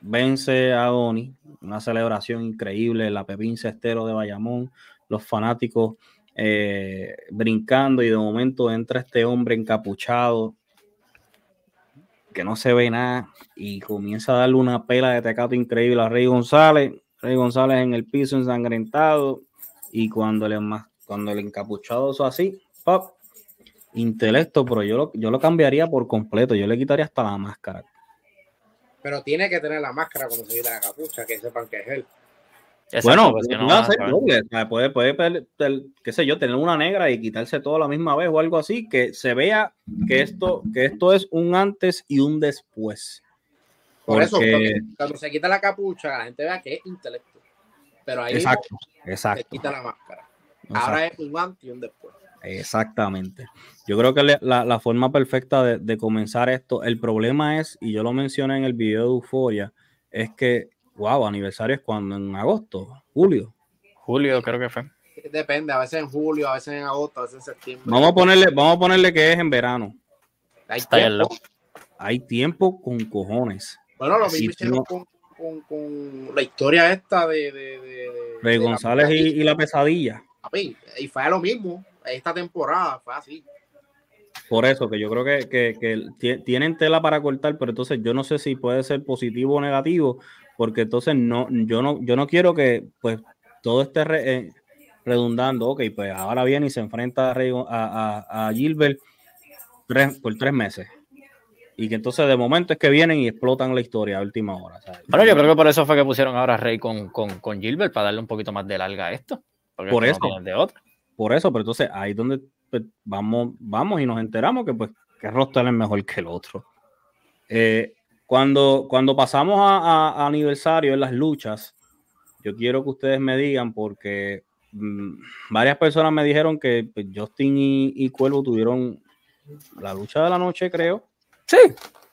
vence a Oni, una celebración increíble, la Pepín Cestero de Bayamón, los fanáticos eh, brincando y de momento entra este hombre encapuchado que no se ve nada y comienza a darle una pela de tecato increíble a Rey González. Rey González en el piso ensangrentado y cuando le cuando el encapuchado es así, pop, intelecto, pero yo yo lo cambiaría por completo, yo le quitaría hasta la máscara. Pero tiene que tener la máscara cuando se quita la capucha, que sepan que es él bueno, pues, puede puede, sé yo, tener una negra y quitarse todo a la misma vez o algo así, que se vea que esto, que esto es un antes y un después. Por eso, cuando, se quita la capucha, la gente vea que es intelecto. Pero ahí exacto, exacto. se quita la máscara. Ahora es un antes y un después. Exactamente. Yo creo que la, forma perfecta de, de, comenzar esto, el problema es, y yo lo mencioné en el video de Euforia, es que wow, aniversario es cuando, en agosto, julio. Julio creo que fue. Depende, a veces en julio, a veces en agosto, a veces en septiembre. Vamos a ponerle, vamos a ponerle que es en verano. Hay tiempo, hay tiempo con cojones. Bueno, lo mismo con, la historia esta de, de, González y, la pesadilla. y fue lo mismo, esta temporada fue así. Por eso, que yo creo que, que, tienen tela para cortar, pero entonces yo no sé si puede ser positivo o negativo, porque entonces no, yo no, yo no quiero que pues todo esté eh, redundando, ok, pues ahora viene y se enfrenta a, a, a Gilbert por tres meses. Y que entonces de momento es que vienen y explotan la historia a última hora. ¿sabes? Bueno, yo creo que por eso fue que pusieron ahora a Rey con, Gilbert para darle un poquito más de larga a esto. Por eso. de Por eso, pero entonces ahí es donde pues, vamos, vamos y nos enteramos que pues que tal es mejor que el otro. Eh, cuando, cuando pasamos a, aniversario en las luchas, yo quiero que ustedes me digan porque mm, varias personas me dijeron que pues, Justin y, Cuervo tuvieron la lucha de la noche, creo. Sí.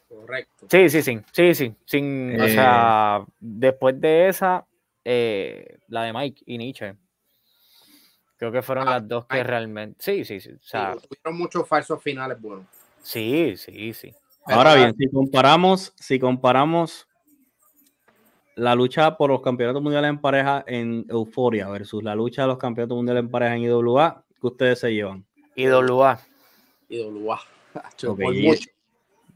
Correcto. Sí, sí, sí, sí, sí. O eh. sea, después de esa, eh, la de Mike y Nietzsche. Creo que fueron ah, las dos que realmente. Sí, sí, sí. O sea, tuvieron muchos falsos finales bueno. Sí, sí, sí. Ahora bien, si comparamos, si comparamos la lucha por los campeonatos mundiales en pareja en Euforia versus la lucha de los campeonatos mundiales en pareja en IWA, ¿qué ustedes se llevan? IWA. IWA.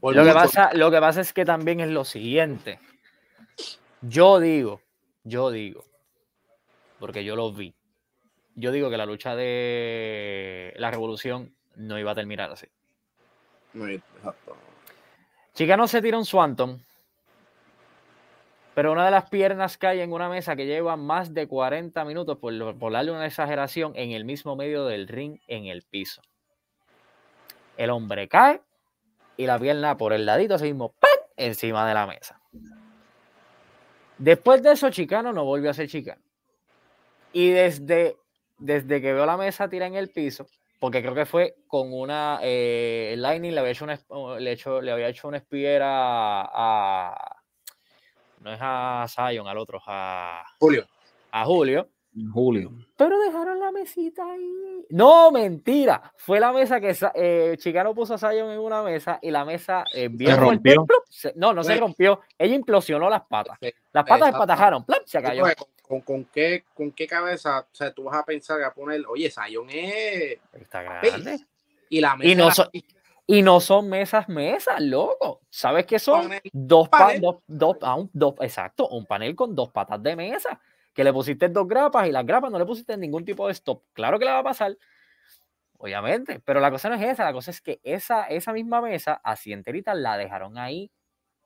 lo, Que pasa, lo que es que también es lo siguiente. Yo digo, yo digo, porque yo lo vi. Yo digo que la lucha de la revolución no iba a terminar así. exacto. Chicano se tira un Swanton, pero una de las piernas cae en una mesa que lleva más de 40 minutos, por, por darle una exageración, en el mismo medio del ring, en el piso. El hombre cae y la pierna por el ladito, así mismo, encima de la mesa. Después de eso, Chicano no volvió a ser Chicano. Y desde, desde que veo la mesa tira en el piso, porque creo que fue con una eh, Lightning le había hecho, un, oh, le, había hecho un a, no es a Sion, al otro, a Julio. A Julio. Julio. Pero dejaron la mesita ahí. No, mentira. Fue la mesa que eh, Chicano puso a Sion en una mesa y la mesa eh, se rompió. no, no se rompió. Ella implosionó las patas. Las patas se patajaron. se cayó. ¿Con, qué, ¿Con qué cabeza o sea, tú vas a pensar a poner, oye, Sion es. Está grande. Y la Y no, son mesas, mesas, loco. ¿Sabes qué son? dos, dos, ah, dos, exacto, un panel con dos patas de mesa. Que le pusiste dos grapas y las grapas no le pusiste ningún tipo de stop. Claro que le va a pasar, obviamente. Pero la cosa no es esa, la cosa es que esa, esa misma mesa, así enterita, la dejaron ahí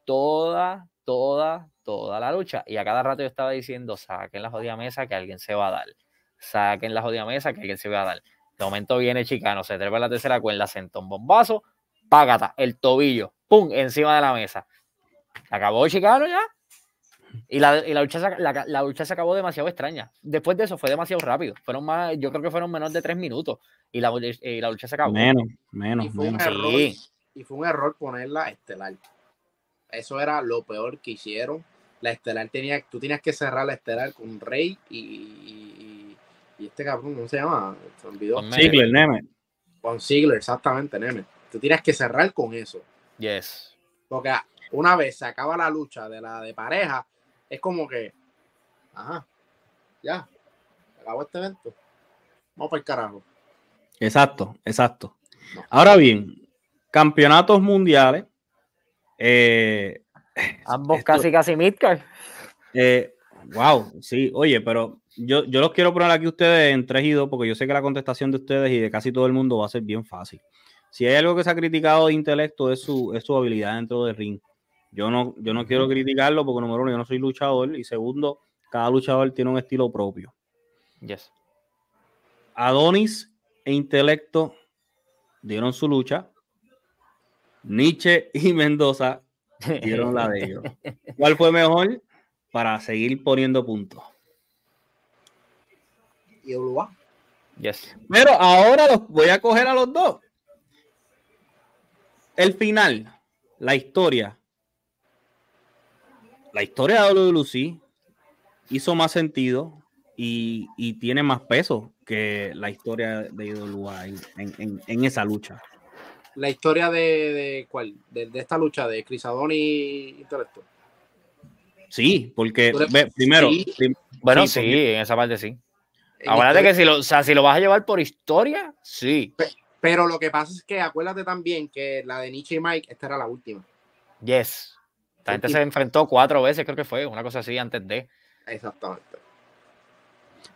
toda, toda, toda la lucha. Y a cada rato yo estaba diciendo, saquen la jodida mesa que alguien se va a dar. Saquen la jodida mesa que alguien se va a dar. De momento viene Chicano, se trepa la tercera cuerda, sentó un bombazo, págata, el tobillo, pum, encima de la mesa. Acabó Chicano ya. Y, la, lucha se, la, lucha se, acabó demasiado extraña. Después de eso fue demasiado rápido. Fueron más, yo creo que fueron menos de tres minutos. Y la, eh, lucha se acabó. Menos, menos, menos. Y fue un error ponerla estelar. Eso era lo peor que hicieron. La estelar tenía, tú tenías que cerrar la estelar con Rey y, este cabrón, ¿cómo se llama? Se olvidó. Con Ziggler, Neme. Con Sigler, exactamente, Neme. Tú tienes que cerrar con eso. Yes. Porque una vez se acaba la lucha de la de pareja, es como que, ajá, ya, acabó este evento. Vamos para el carajo. Exacto, exacto. Ahora bien, campeonatos mundiales, eh, Ambos casi, casi midcard. Eh, wow, sí, oye, pero yo, yo los quiero poner aquí ustedes en tres y dos porque yo sé que la contestación de ustedes y de casi todo el mundo va a ser bien fácil. Si hay algo que se ha criticado de intelecto es su, habilidad dentro del ring. Yo no, yo no quiero criticarlo porque, número uno, yo no soy luchador y segundo, cada luchador tiene un estilo propio. Yes. Adonis e intelecto dieron su lucha, Nietzsche y Mendoza dieron la de ellos. ¿Cuál fue mejor para seguir poniendo puntos? Y Yes. Pero ahora los voy a coger a los dos. El final, la historia. La historia de Lucy hizo más sentido y, tiene más peso que la historia de IWA en esa lucha la historia de, cuál, de, esta lucha de Crisadón y Intelecto. Sí, porque primero, bueno, sí, en esa parte sí. Acuérdate que si lo, o sea, si lo vas a llevar por historia, sí. Pero, lo que pasa es que acuérdate también que la de Nietzsche y Mike, esta era la última. Yes. La gente se enfrentó cuatro veces, creo que fue, una cosa así antes de. Exactamente.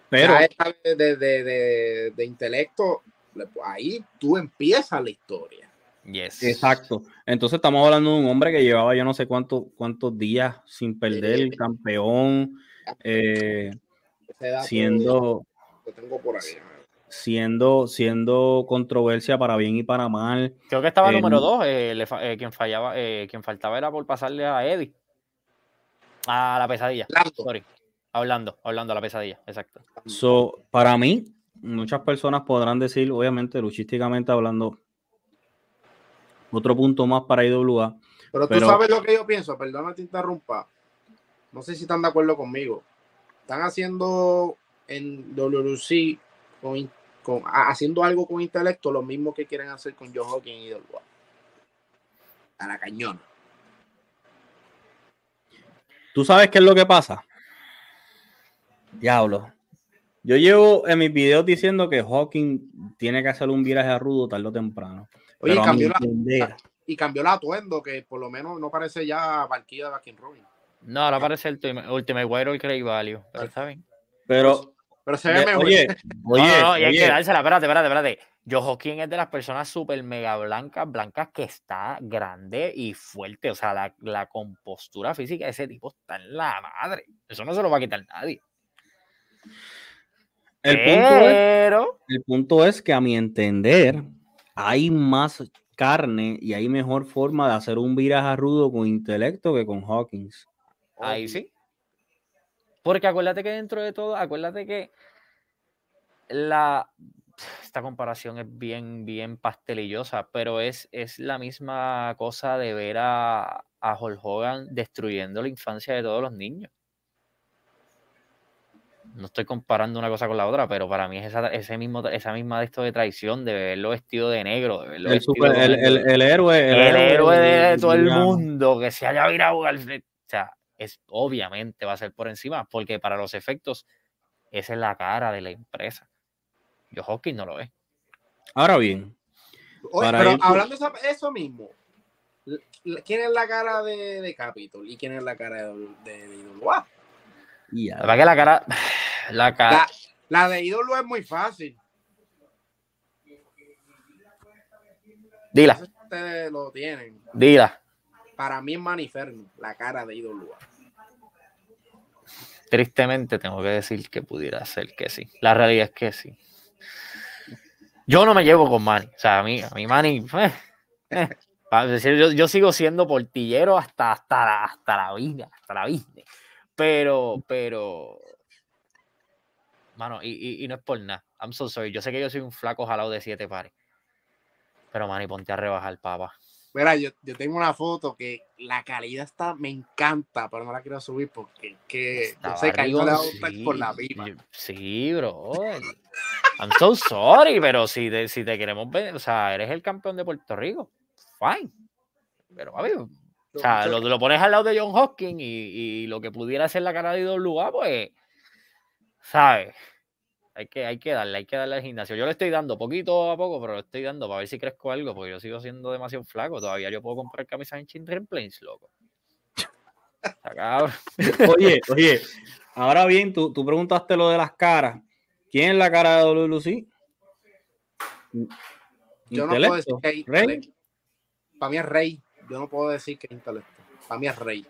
Pero. de, intelecto, ahí tú empiezas la historia. Exacto. Entonces estamos hablando de un hombre que llevaba yo no sé cuánto, cuántos días sin perder, el campeón, eh, siendo, siendo, siendo controversia para bien y para mal. Creo que estaba eh, número dos, eh, quien fallaba, quien faltaba era por pasarle a Eddie. A la pesadilla. Sorry. Hablando, hablando a la pesadilla, exacto. So, para mí, muchas personas podrán decir, obviamente, luchísticamente hablando, otro punto más para IWA. Pero, tú sabes lo que yo pienso, perdona te interrumpa. No sé si están de acuerdo conmigo. Están haciendo en WC con, haciendo algo con intelecto, lo mismo que quieren hacer con Joe Hawking y IWA. A la cañona. ¿Tú sabes qué es lo que pasa? Diablo. Yo llevo en mis videos diciendo que Hawking tiene que hacer un viraje a rudo tarde o temprano. Oye, y cambió, la, y cambió el atuendo, que por lo menos no parece ya Valkyrie de Bakin Robin. No, ahora parece el Ultimate, Warrior y Craig Value, pero está bien. Pero, pero se ve mejor. Oye, oye, no, no, y hay que dársela, espérate, espérate, espérate. Yo es de las personas súper mega blancas, blancas que está grande y fuerte. O sea, la, la, compostura física de ese tipo está en la madre. Eso no se lo va a quitar nadie. pero... el punto es que a mi entender, hay más carne y hay mejor forma de hacer un viraje rudo con intelecto que con Hawkins. Ahí sí. Porque acuérdate que dentro de todo, acuérdate que la esta comparación es bien, bien pastelillosa, pero es, es la misma cosa de ver a, a Hulk Hogan destruyendo la infancia de todos los niños no estoy comparando una cosa con la otra, pero para mí es esa, ese mismo, esa misma de esto de traición, de verlo vestido de negro, de verlo el, vestido el, el, héroe. El, héroe de, todo el mundo que se haya virado O sea, es, obviamente va a ser por encima, porque para los efectos, esa es la cara de la empresa. Yo Hawking no lo ve. Ahora bien. hablando de eso mismo, ¿quién es la cara de, de Capitol y quién es la cara de, de, de la que la cara. La, La, de ídolo es muy fácil. Dila. ustedes lo tienen. Dila. Para mí es Maniferno, la cara de ídolo. Tristemente tengo que decir que pudiera ser que sí. La realidad es que sí. Yo no me llevo con Mani O sea, a mí, a mí eh, eh. Yo, sigo siendo portillero hasta, hasta, hasta la vida, hasta la vida. Pero, pero, mano, y, y, no es por nada. I'm so sorry. Yo sé que yo soy un flaco jalado de siete pares. Pero, mano, y ponte a rebajar, papá. Mira, yo, tengo una foto que la calidad está, me encanta, pero no la quiero subir porque que se cayó la sí, por la pipa. Sí, bro. I'm so sorry, pero si te, si te queremos ver, o sea, eres el campeón de Puerto Rico, fine. Pero, amigo, o sea, lo, pones al lado de John Hopkins y, lo que pudiera ser la cara de Lugar pues, ¿sabes? Hay que, hay que darle, hay que darle al gimnasio. Yo le estoy dando poquito a poco, pero le estoy dando para ver si crezco algo, porque yo sigo siendo demasiado flaco. Todavía yo puedo comprar camisas en Children Plains, loco. oye, oye, ahora bien, tú, preguntaste lo de las caras. ¿Quién es la cara de Lucy? Yo no puedo decir Rey. Para mí es Rey yo no puedo decir que es intelecto. Para mí es rey.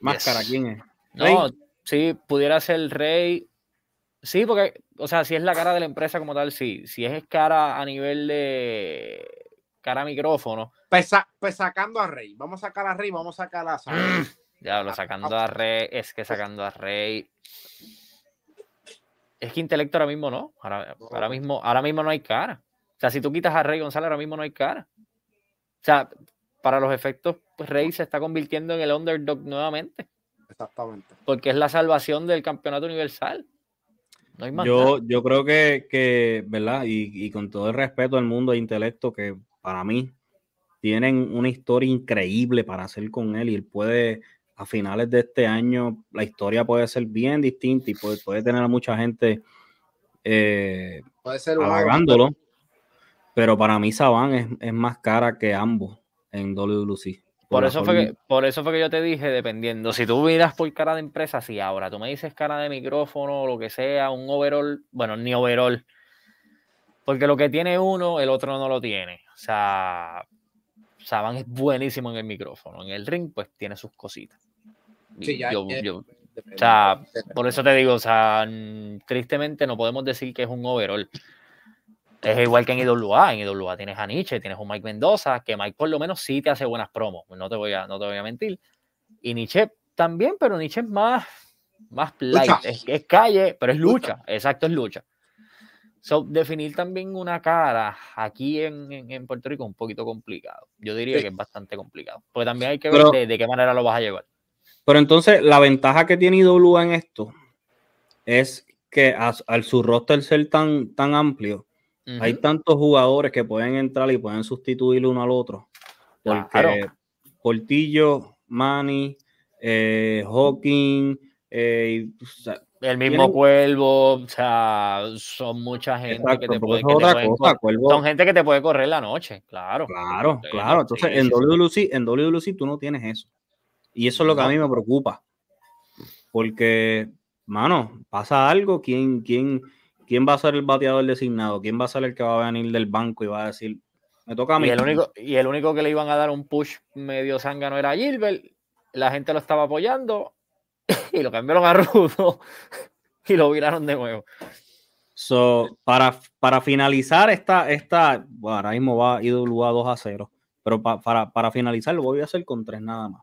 Máscara, cara ¿quién es? No, si pudiera ser rey. Sí, porque, o sea, si es la cara de la empresa como tal, sí. Si es cara a nivel de cara micrófono. Pues, pues, sacando a Rey. Vamos a sacar a Rey, vamos a sacar a Ya, mm. lo sacando a Rey. Es que sacando a Rey. Es que intelecto ahora mismo no. Ahora, ahora, mismo, ahora mismo no hay cara. O sea, si tú quitas a Rey González, ahora mismo no hay cara. O sea, para los efectos, pues, Rey se está convirtiendo en el underdog nuevamente. Exactamente. Porque es la salvación del campeonato universal. No hay yo, yo creo que, ¿verdad? Y, con todo el respeto al mundo de intelecto que para mí tienen una historia increíble para hacer con él y él puede a finales de este año la historia puede ser bien distinta y puede, puede tener a mucha gente eh, pero para mí Saban es, es más cara que ambos en WC. Por, eso, fue que, por eso fue que yo te dije, dependiendo, si tú miras por cara de empresa, si ahora tú me dices cara de micrófono, o lo que sea, un overall, bueno, ni overall, porque lo que tiene uno, el otro no lo tiene. O sea, Saban es buenísimo en el micrófono, en el ring, pues tiene sus cositas. o sea, por eso te digo, o sea, tristemente no podemos decir que es un overall. Es igual que en IWA. En IWA tienes a Nietzsche, tienes a Mike Mendoza, que Mike por lo menos sí te hace buenas promos. No te voy a, no te voy a mentir. Y Nietzsche también, pero Nietzsche es más, más Es, calle, pero es lucha. Exacto, es lucha. So, definir también una cara aquí en, Puerto Rico es un poquito complicado. Yo diría que es bastante complicado. Porque también hay que ver de, qué manera lo vas a llevar. Pero entonces, la ventaja que tiene IWA en esto es que al su roster ser tan, tan amplio, hay tantos jugadores que pueden entrar y pueden sustituir uno al otro. Porque Portillo, Manny, eh, Hawking, eh, el mismo Cuervo, o sea, son mucha gente que te puede, Son gente que te puede correr la noche, claro. Claro, claro. Entonces, en, WLC en tú no tienes eso. Y eso es lo que a mí me preocupa. Porque, mano, pasa algo, ¿quién, quién, ¿Quién va a ser el bateador designado? ¿Quién va a ser el que va a venir del banco y va a decir, me toca a mí? Y el único, que le iban a dar un push medio zángano era Gilbert. La gente lo estaba apoyando y lo cambiaron a Rudo y lo viraron de nuevo. So, para, para finalizar esta, esta ahora mismo va IWA 2 a 0, pero para, para finalizar lo voy a hacer con tres nada más.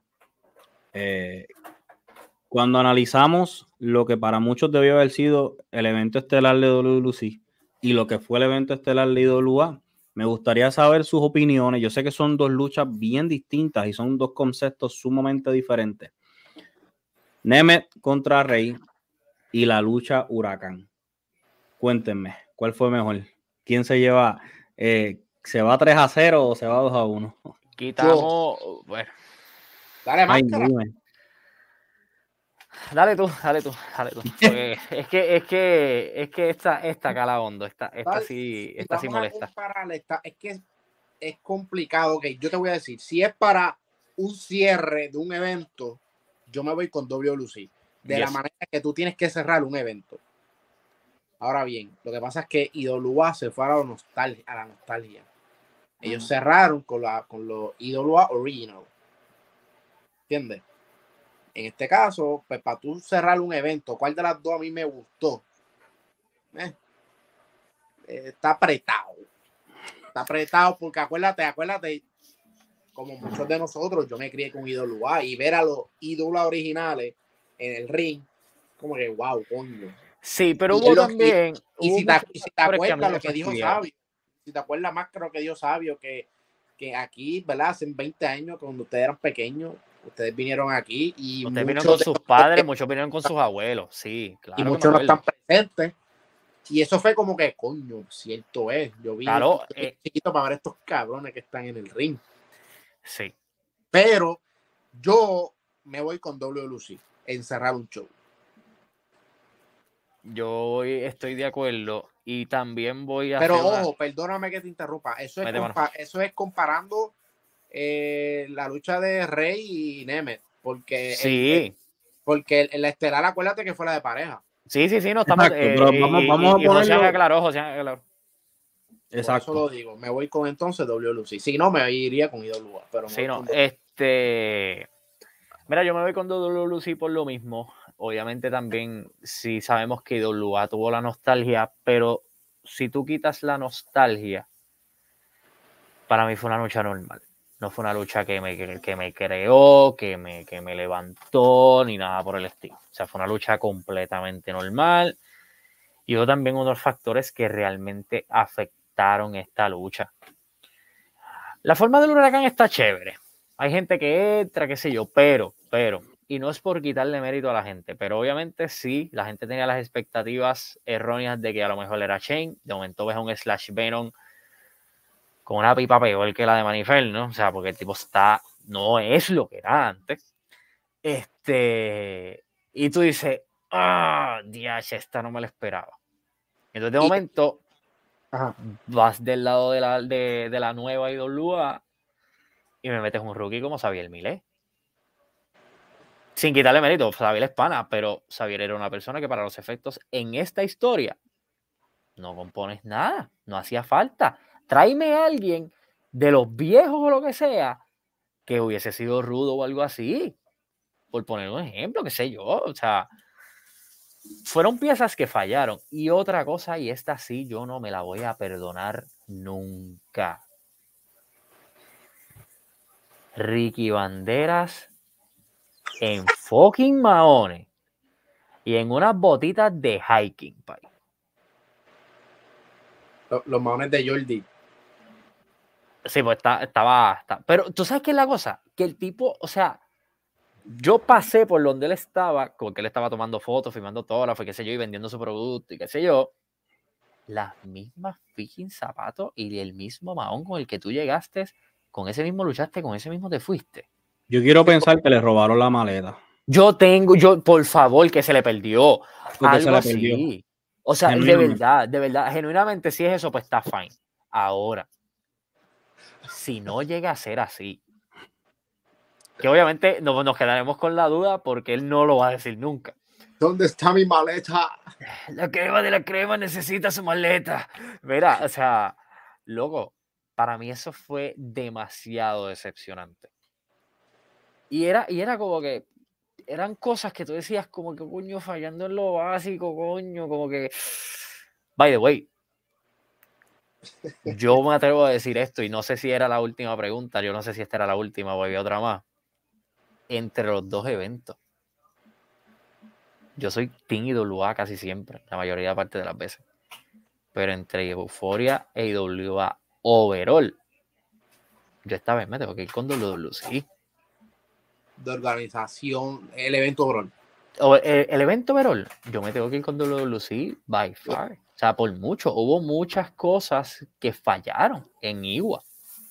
Eh, cuando analizamos lo que para muchos debió haber sido el evento estelar de WLC y lo que fue el evento estelar de IWA, me gustaría saber sus opiniones. Yo sé que son dos luchas bien distintas y son dos conceptos sumamente diferentes. Nemeth contra Rey y la lucha Huracán. Cuéntenme, ¿cuál fue mejor? ¿Quién se lleva? Eh, ¿Se va 3 a 0 o se va 2 a 1? Quitamos. Bueno. Dale, Ay, Dale tú, dale tú, dale tú. es que, es que, es que esta, esta cala hondo, esta, esta sí, esta sí molesta. Esta, es que es, complicado, ok. Yo te voy a decir, si es para un cierre de un evento, yo me voy con Lucy. De la manera que tú tienes que cerrar un evento. Ahora bien, lo que pasa es que IWA se fue a la nostalgia. A la nostalgia. Ellos cerraron con, la, con los IWA Original. ¿Entiendes? en este caso, pues para tú cerrar un evento, ¿cuál de las dos a mí me gustó? Eh, eh, está apretado. Está apretado porque acuérdate, acuérdate, como muchos de nosotros, yo me crié con ídolos y ver a los ídolos originales en el ring, como que wow, coño. Sí, pero hubo también. y, si, te, acuerdas lo que dijo Sabio, si te acuerdas más creo que dijo Sabio, que, que aquí, ¿verdad? Hace 20 años, cuando ustedes eran pequeños, Ustedes vinieron aquí y. Ustedes vinieron con sus padres, muchos vinieron con sus abuelos, sí, claro. Y muchos no están presentes. Y eso fue como que, coño, cierto es. Yo vi eh, chiquito para ver estos cabrones que están en el ring. Sí. Pero yo me voy con lucy encerrar un show. Yo estoy de acuerdo y también voy a. Pero ojo, perdóname que te interrumpa. Eso eso es comparando eh, la lucha de Rey y Nemeth, porque, sí. porque estelar, acuérdate que fue la de pareja. Sí, sí, sí, no estamos. Eh, vamos, a ponerlo. José Exacto. eso lo digo, me voy con entonces Lucy. Si no, me iría con Lua. Pero sí, no, este. Mira, yo me voy con Lucy por lo mismo. Obviamente también, si sabemos que Lua tuvo la nostalgia, pero si tú quitas la nostalgia, para mí fue una lucha normal. No fue una lucha que me, que, me creó, que me, que me levantó, ni nada por el estilo. O sea, fue una lucha completamente normal. Y hubo también unos factores que realmente afectaron esta lucha. La forma del huracán está chévere. Hay gente que entra, qué sé yo, pero, pero, y no es por quitarle mérito a la gente, pero obviamente sí, la gente tenía las expectativas erróneas de que a lo mejor era Shane, de momento ves a un Slash Venom con una pipa peor que la de Manifel, ¿no? O sea, porque el tipo está, no es lo que era antes. Este, y tú dices, ah, dios, esta no me la esperaba. Entonces, de momento, vas del lado de la, de, la nueva IWA y me metes un rookie como Xavier Milé. Sin quitarle mérito, Xavier es pana, pero Xavier era una persona que para los efectos en esta historia no compones nada, no hacía falta tráeme a alguien de los viejos o lo que sea que hubiese sido rudo o algo así. Por poner un ejemplo, qué sé yo. O sea, fueron piezas que fallaron. Y otra cosa, y esta sí, yo no me la voy a perdonar nunca. Ricky Banderas en fucking maones y en unas botitas de hiking, Los, los maones de Jordi. Sí, pues estaba, está. Pero tú sabes qué es la cosa, que el tipo, o sea, yo pasé por donde él estaba, con que él estaba tomando fotos, filmando fue qué sé yo, y vendiendo su producto, y qué sé yo. Las mismas fucking zapatos y el mismo maón con el que tú llegaste, con ese mismo luchaste, con ese mismo te fuiste. Yo quiero pensar que le robaron la maleta. Yo tengo, yo, por favor, que se le perdió. algo se le perdió. O sea, de verdad, de verdad, genuinamente, si es eso, pues está fine. Ahora, si no llega a ser así, que obviamente nos quedaremos con la duda porque él no lo va a decir nunca. ¿Dónde está mi maleta? La crema de la crema necesita su maleta. Mira, o sea, loco, para mí eso fue demasiado decepcionante. Y era, y era como que eran cosas que tú decías como que coño fallando en lo básico, coño, como que by the way, yo me atrevo a decir esto y no sé si era la última pregunta, yo no sé si esta era la última o había otra más. Entre los dos eventos, yo soy Team IWA casi siempre, la mayoría de parte de las veces. Pero entre Euforia e IWA overall, yo esta vez me tengo que ir con WWC. De organización, el evento overall. Eh, el, evento overall, yo me tengo que ir con WWC by far. O sea, por mucho, hubo muchas cosas que fallaron en Igua.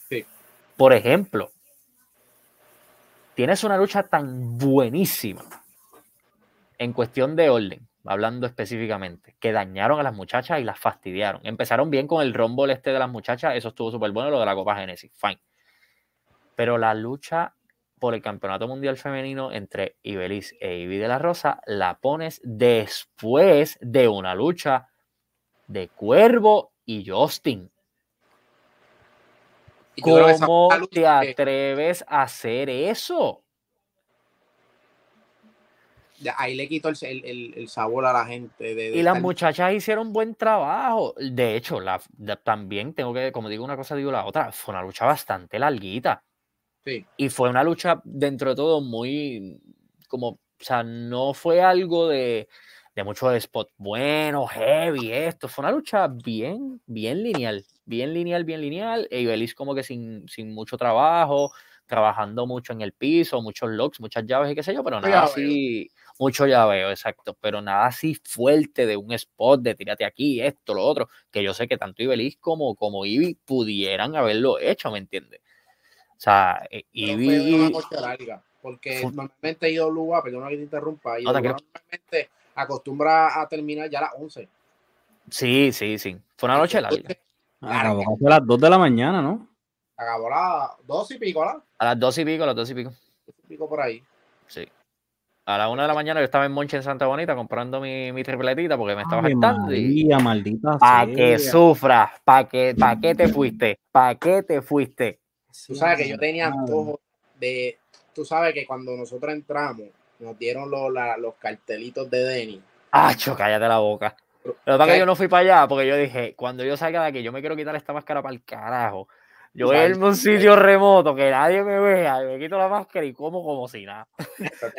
Sí. Por ejemplo, tienes una lucha tan buenísima en cuestión de orden, hablando específicamente, que dañaron a las muchachas y las fastidiaron. Empezaron bien con el rombo este de las muchachas, eso estuvo súper bueno, lo de la Copa Genesis, fine. Pero la lucha por el Campeonato Mundial Femenino entre Ibeliz e Ibi de la Rosa la pones después de una lucha de Cuervo y Justin. ¿Cómo te atreves a hacer eso? Ahí le quito el, sabor a la gente. y las muchachas hicieron buen trabajo. De hecho, también tengo que, como digo una cosa, digo la otra. Fue una lucha bastante larguita. Sí. Y fue una lucha, dentro de todo, muy como, o sea, no fue algo de, de muchos spots bueno, heavy, esto. Fue una lucha bien, bien lineal, bien lineal, bien lineal. ibelis como que sin, sin mucho trabajo, trabajando mucho en el piso, muchos locks, muchas llaves y qué sé yo, pero nada así, mucho llaveo, exacto, pero nada así fuerte de un spot de tírate aquí, esto, lo otro, que yo sé que tanto Ibelis como, como Ibi pudieran haberlo hecho, ¿me entiendes? O sea, eh, Ibi... Porque normalmente Ido Luba, perdón, que te interrumpa, y normalmente acostumbra a terminar ya a las 11. Sí, sí, sí. Fue una noche larga. Ah, acabó a las 2 de la mañana, ¿no? Acabó a las 2 y pico, A las 2 y pico, a las 2 y pico. pico por ahí. Sí. A las 1 de la mañana yo estaba en Monche en Santa Bonita comprando mi, mi tripletita porque me estaba gastando. Y... maldita Para que sufras, para que, te fuiste, para que te fuiste. Tú sabes que yo tenía antojo de. Tú sabes que cuando nosotros entramos, nos dieron los cartelitos de Denny. ¡Acho! Cállate la boca. Lo que pasa que yo no fui para allá porque yo dije, cuando yo salga de aquí, yo me quiero quitar esta máscara para el carajo. Yo voy a irme a un sitio remoto que nadie me vea, me quito la máscara y como como si nada.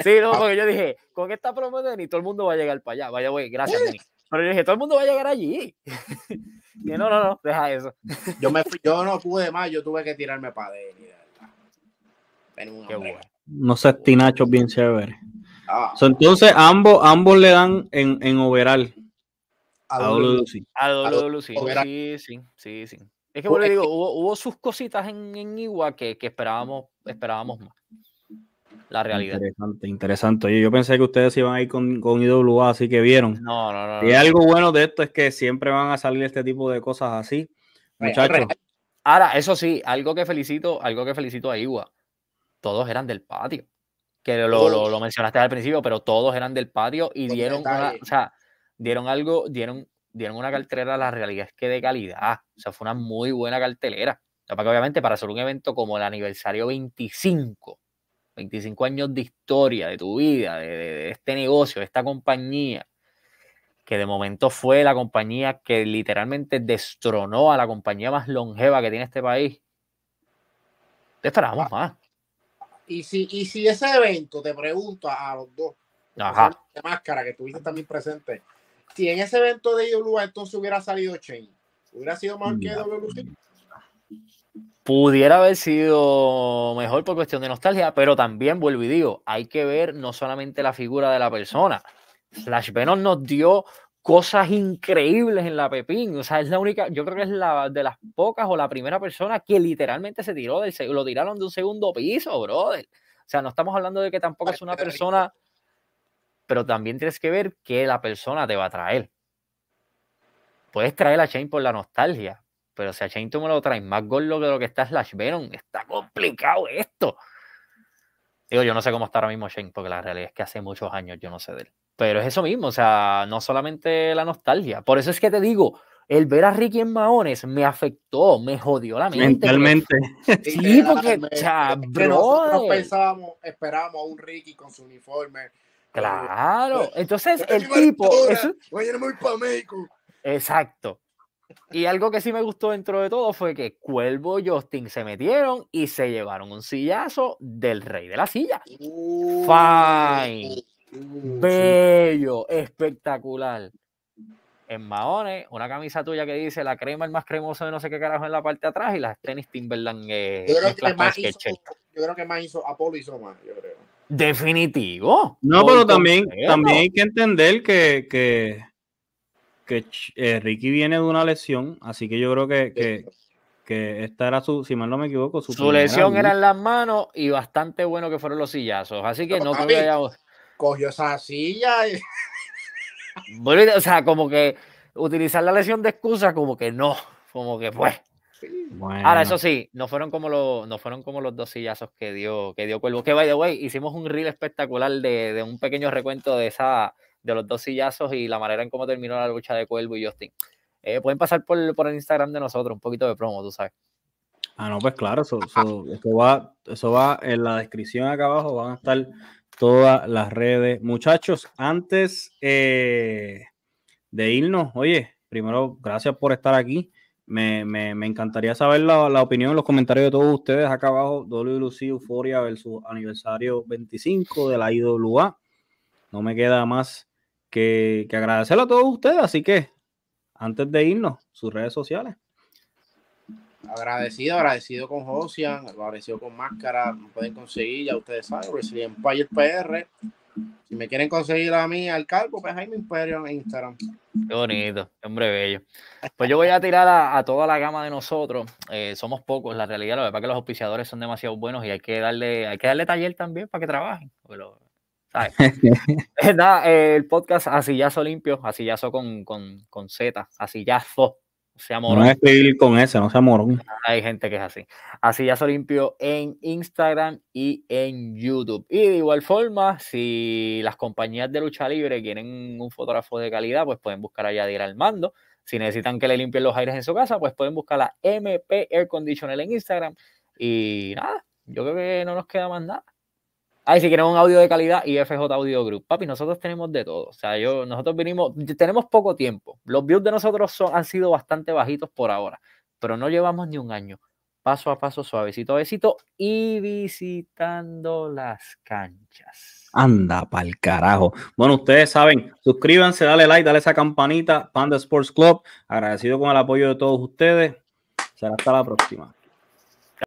sí, no, ah. porque yo dije, con esta promo de Denny, todo el mundo va a llegar para allá. Vaya, güey, gracias, Denny. Pero yo dije, todo el mundo va a llegar allí. y no, no, no, deja eso. yo, me fui, yo no pude más, yo tuve que tirarme para Denny. Qué bueno no sé tinachos bien Server. Ah. entonces ambos, ambos le dan en, en overall. A WC. A WC. Sí, sí, sí, Es que, bueno, pues digo, hubo, sus cositas en, en Iwa que, esperábamos, esperábamos más. La realidad. Interesante, interesante. yo pensé que ustedes iban a ir con, con IWA, así que vieron. No, no, no. Y algo bueno de esto es que siempre van a salir este tipo de cosas así. Pues, muchachos. Ahora, eso sí, algo que felicito, algo que felicito a Iwa todos eran del patio. Que lo, mencionaste al principio, pero todos eran del patio y dieron o sea, dieron algo, dieron, dieron una cartelera, la realidad es que de calidad. O sea, fue una muy buena cartelera. O sea, obviamente para hacer un evento como el aniversario 25, 25 años de historia, de tu vida, de, este negocio, de esta compañía, que de momento fue la compañía que literalmente destronó a la compañía más longeva que tiene este país. Te esperábamos más. Y si, y si ese evento, te pregunto a los dos, de máscara que tuviste también presente, si en ese evento de IWA entonces hubiera salido Chain, ¿hubiera sido mejor que WC? Pudiera haber sido mejor por cuestión de nostalgia, pero también vuelvo y digo, hay que ver no solamente la figura de la persona. Flash Venom nos dio cosas increíbles en la Pepín. O sea, es la única, yo creo que es la de las pocas o la primera persona que literalmente se tiró del lo tiraron de un segundo piso, brother. O sea, no estamos hablando de que tampoco es una persona, pero también tienes que ver qué la persona te va a traer. Puedes traer a Shane por la nostalgia, pero si a Shane tú me lo traes más gordo que lo que está Slash Venom, está complicado esto. Digo, yo no sé cómo está ahora mismo Shane, porque la realidad es que hace muchos años yo no sé de él. Pero es eso mismo, o sea, no solamente la nostalgia. Por eso es que te digo, el ver a Ricky en Mahones me afectó, me jodió la mente. Mentalmente. Sí, porque, o Nosotros pensábamos, esperábamos a un Ricky con su uniforme. Eh, claro, entonces el tipo. Eso... muy para México. Exacto. Y algo que sí me gustó dentro de todo fue que Cuervo y Justin se metieron y se llevaron un sillazo del rey de la silla. Fine. Mm, Bello, espectacular. En Mahone una camisa tuya que dice la crema el más cremoso de no sé qué carajo en la parte de atrás y las tenis Timberland. Eh, yo, creo que más hizo, yo creo que más hizo Apolo hizo más, yo creo. Definitivo. No, pero también, también hay que entender que, que, eh, Ricky viene de una lesión, así que yo creo que, que, esta era su, si mal no me equivoco, su, su lesión en las manos y bastante bueno que fueron los sillazos. Así que no creo cogió esa silla y... o sea, como que utilizar la lesión de excusa, como que no, como que pues. Ahora, eso sí, no fueron como los, fueron como los dos sillazos que dio, que dio Cuervo. Que by the way, hicimos un reel espectacular de, un pequeño recuento de esa, de los dos sillazos y la manera en cómo terminó la lucha de Cuervo y Justin. Eh, pueden pasar por, el Instagram de nosotros, un poquito de promo, tú sabes. Ah, no, pues claro, eso, va, eso va en la descripción acá abajo, van a estar todas las redes. Muchachos, antes eh, de irnos, oye, primero, gracias por estar aquí. Me, me, encantaría saber la, la, opinión, los comentarios de todos ustedes acá abajo. WLC Euforia versus aniversario 25 de la IWA. No me queda más que, que agradecerlo a todos ustedes. Así que, antes de irnos, sus redes sociales agradecido, agradecido con Josian, agradecido con Máscara, no pueden conseguir, ya ustedes saben, Resident Empire PR. Si me quieren conseguir a mí al cargo, pues Jaime Imperio en Instagram. Qué bonito, hombre bello. Pues yo voy a tirar a, toda la gama de nosotros. Eh, somos pocos, la realidad, la verdad es que los auspiciadores son demasiado buenos y hay que darle, hay que darle taller también para que trabajen. Pero, ¿sabes? Eh, el podcast Asillazo Limpio, Asillazo con, con, con Z, Asillazo sea morón. No es que con ese, no sea morón. Hay gente que es así. Así ya se limpió en Instagram y en YouTube. Y de igual forma, si las compañías de lucha libre quieren un fotógrafo de calidad, pues pueden buscar a al Armando. Si necesitan que le limpien los aires en su casa, pues pueden buscar la MP Air Conditioner en Instagram. Y nada, yo creo que no nos queda más nada. Ay, ah, si quieren un audio de calidad, y FJ Audio Group. Papi, nosotros tenemos de todo. O sea, yo, nosotros vinimos, tenemos poco tiempo. Los views de nosotros han sido bastante bajitos por ahora, pero no llevamos ni un año. Paso a paso, suavecito a besito y visitando las canchas. Anda pa'l carajo. Bueno, ustedes saben, suscríbanse, dale like, dale esa campanita. Panda Sports Club, agradecido con el apoyo de todos ustedes. Será hasta la próxima.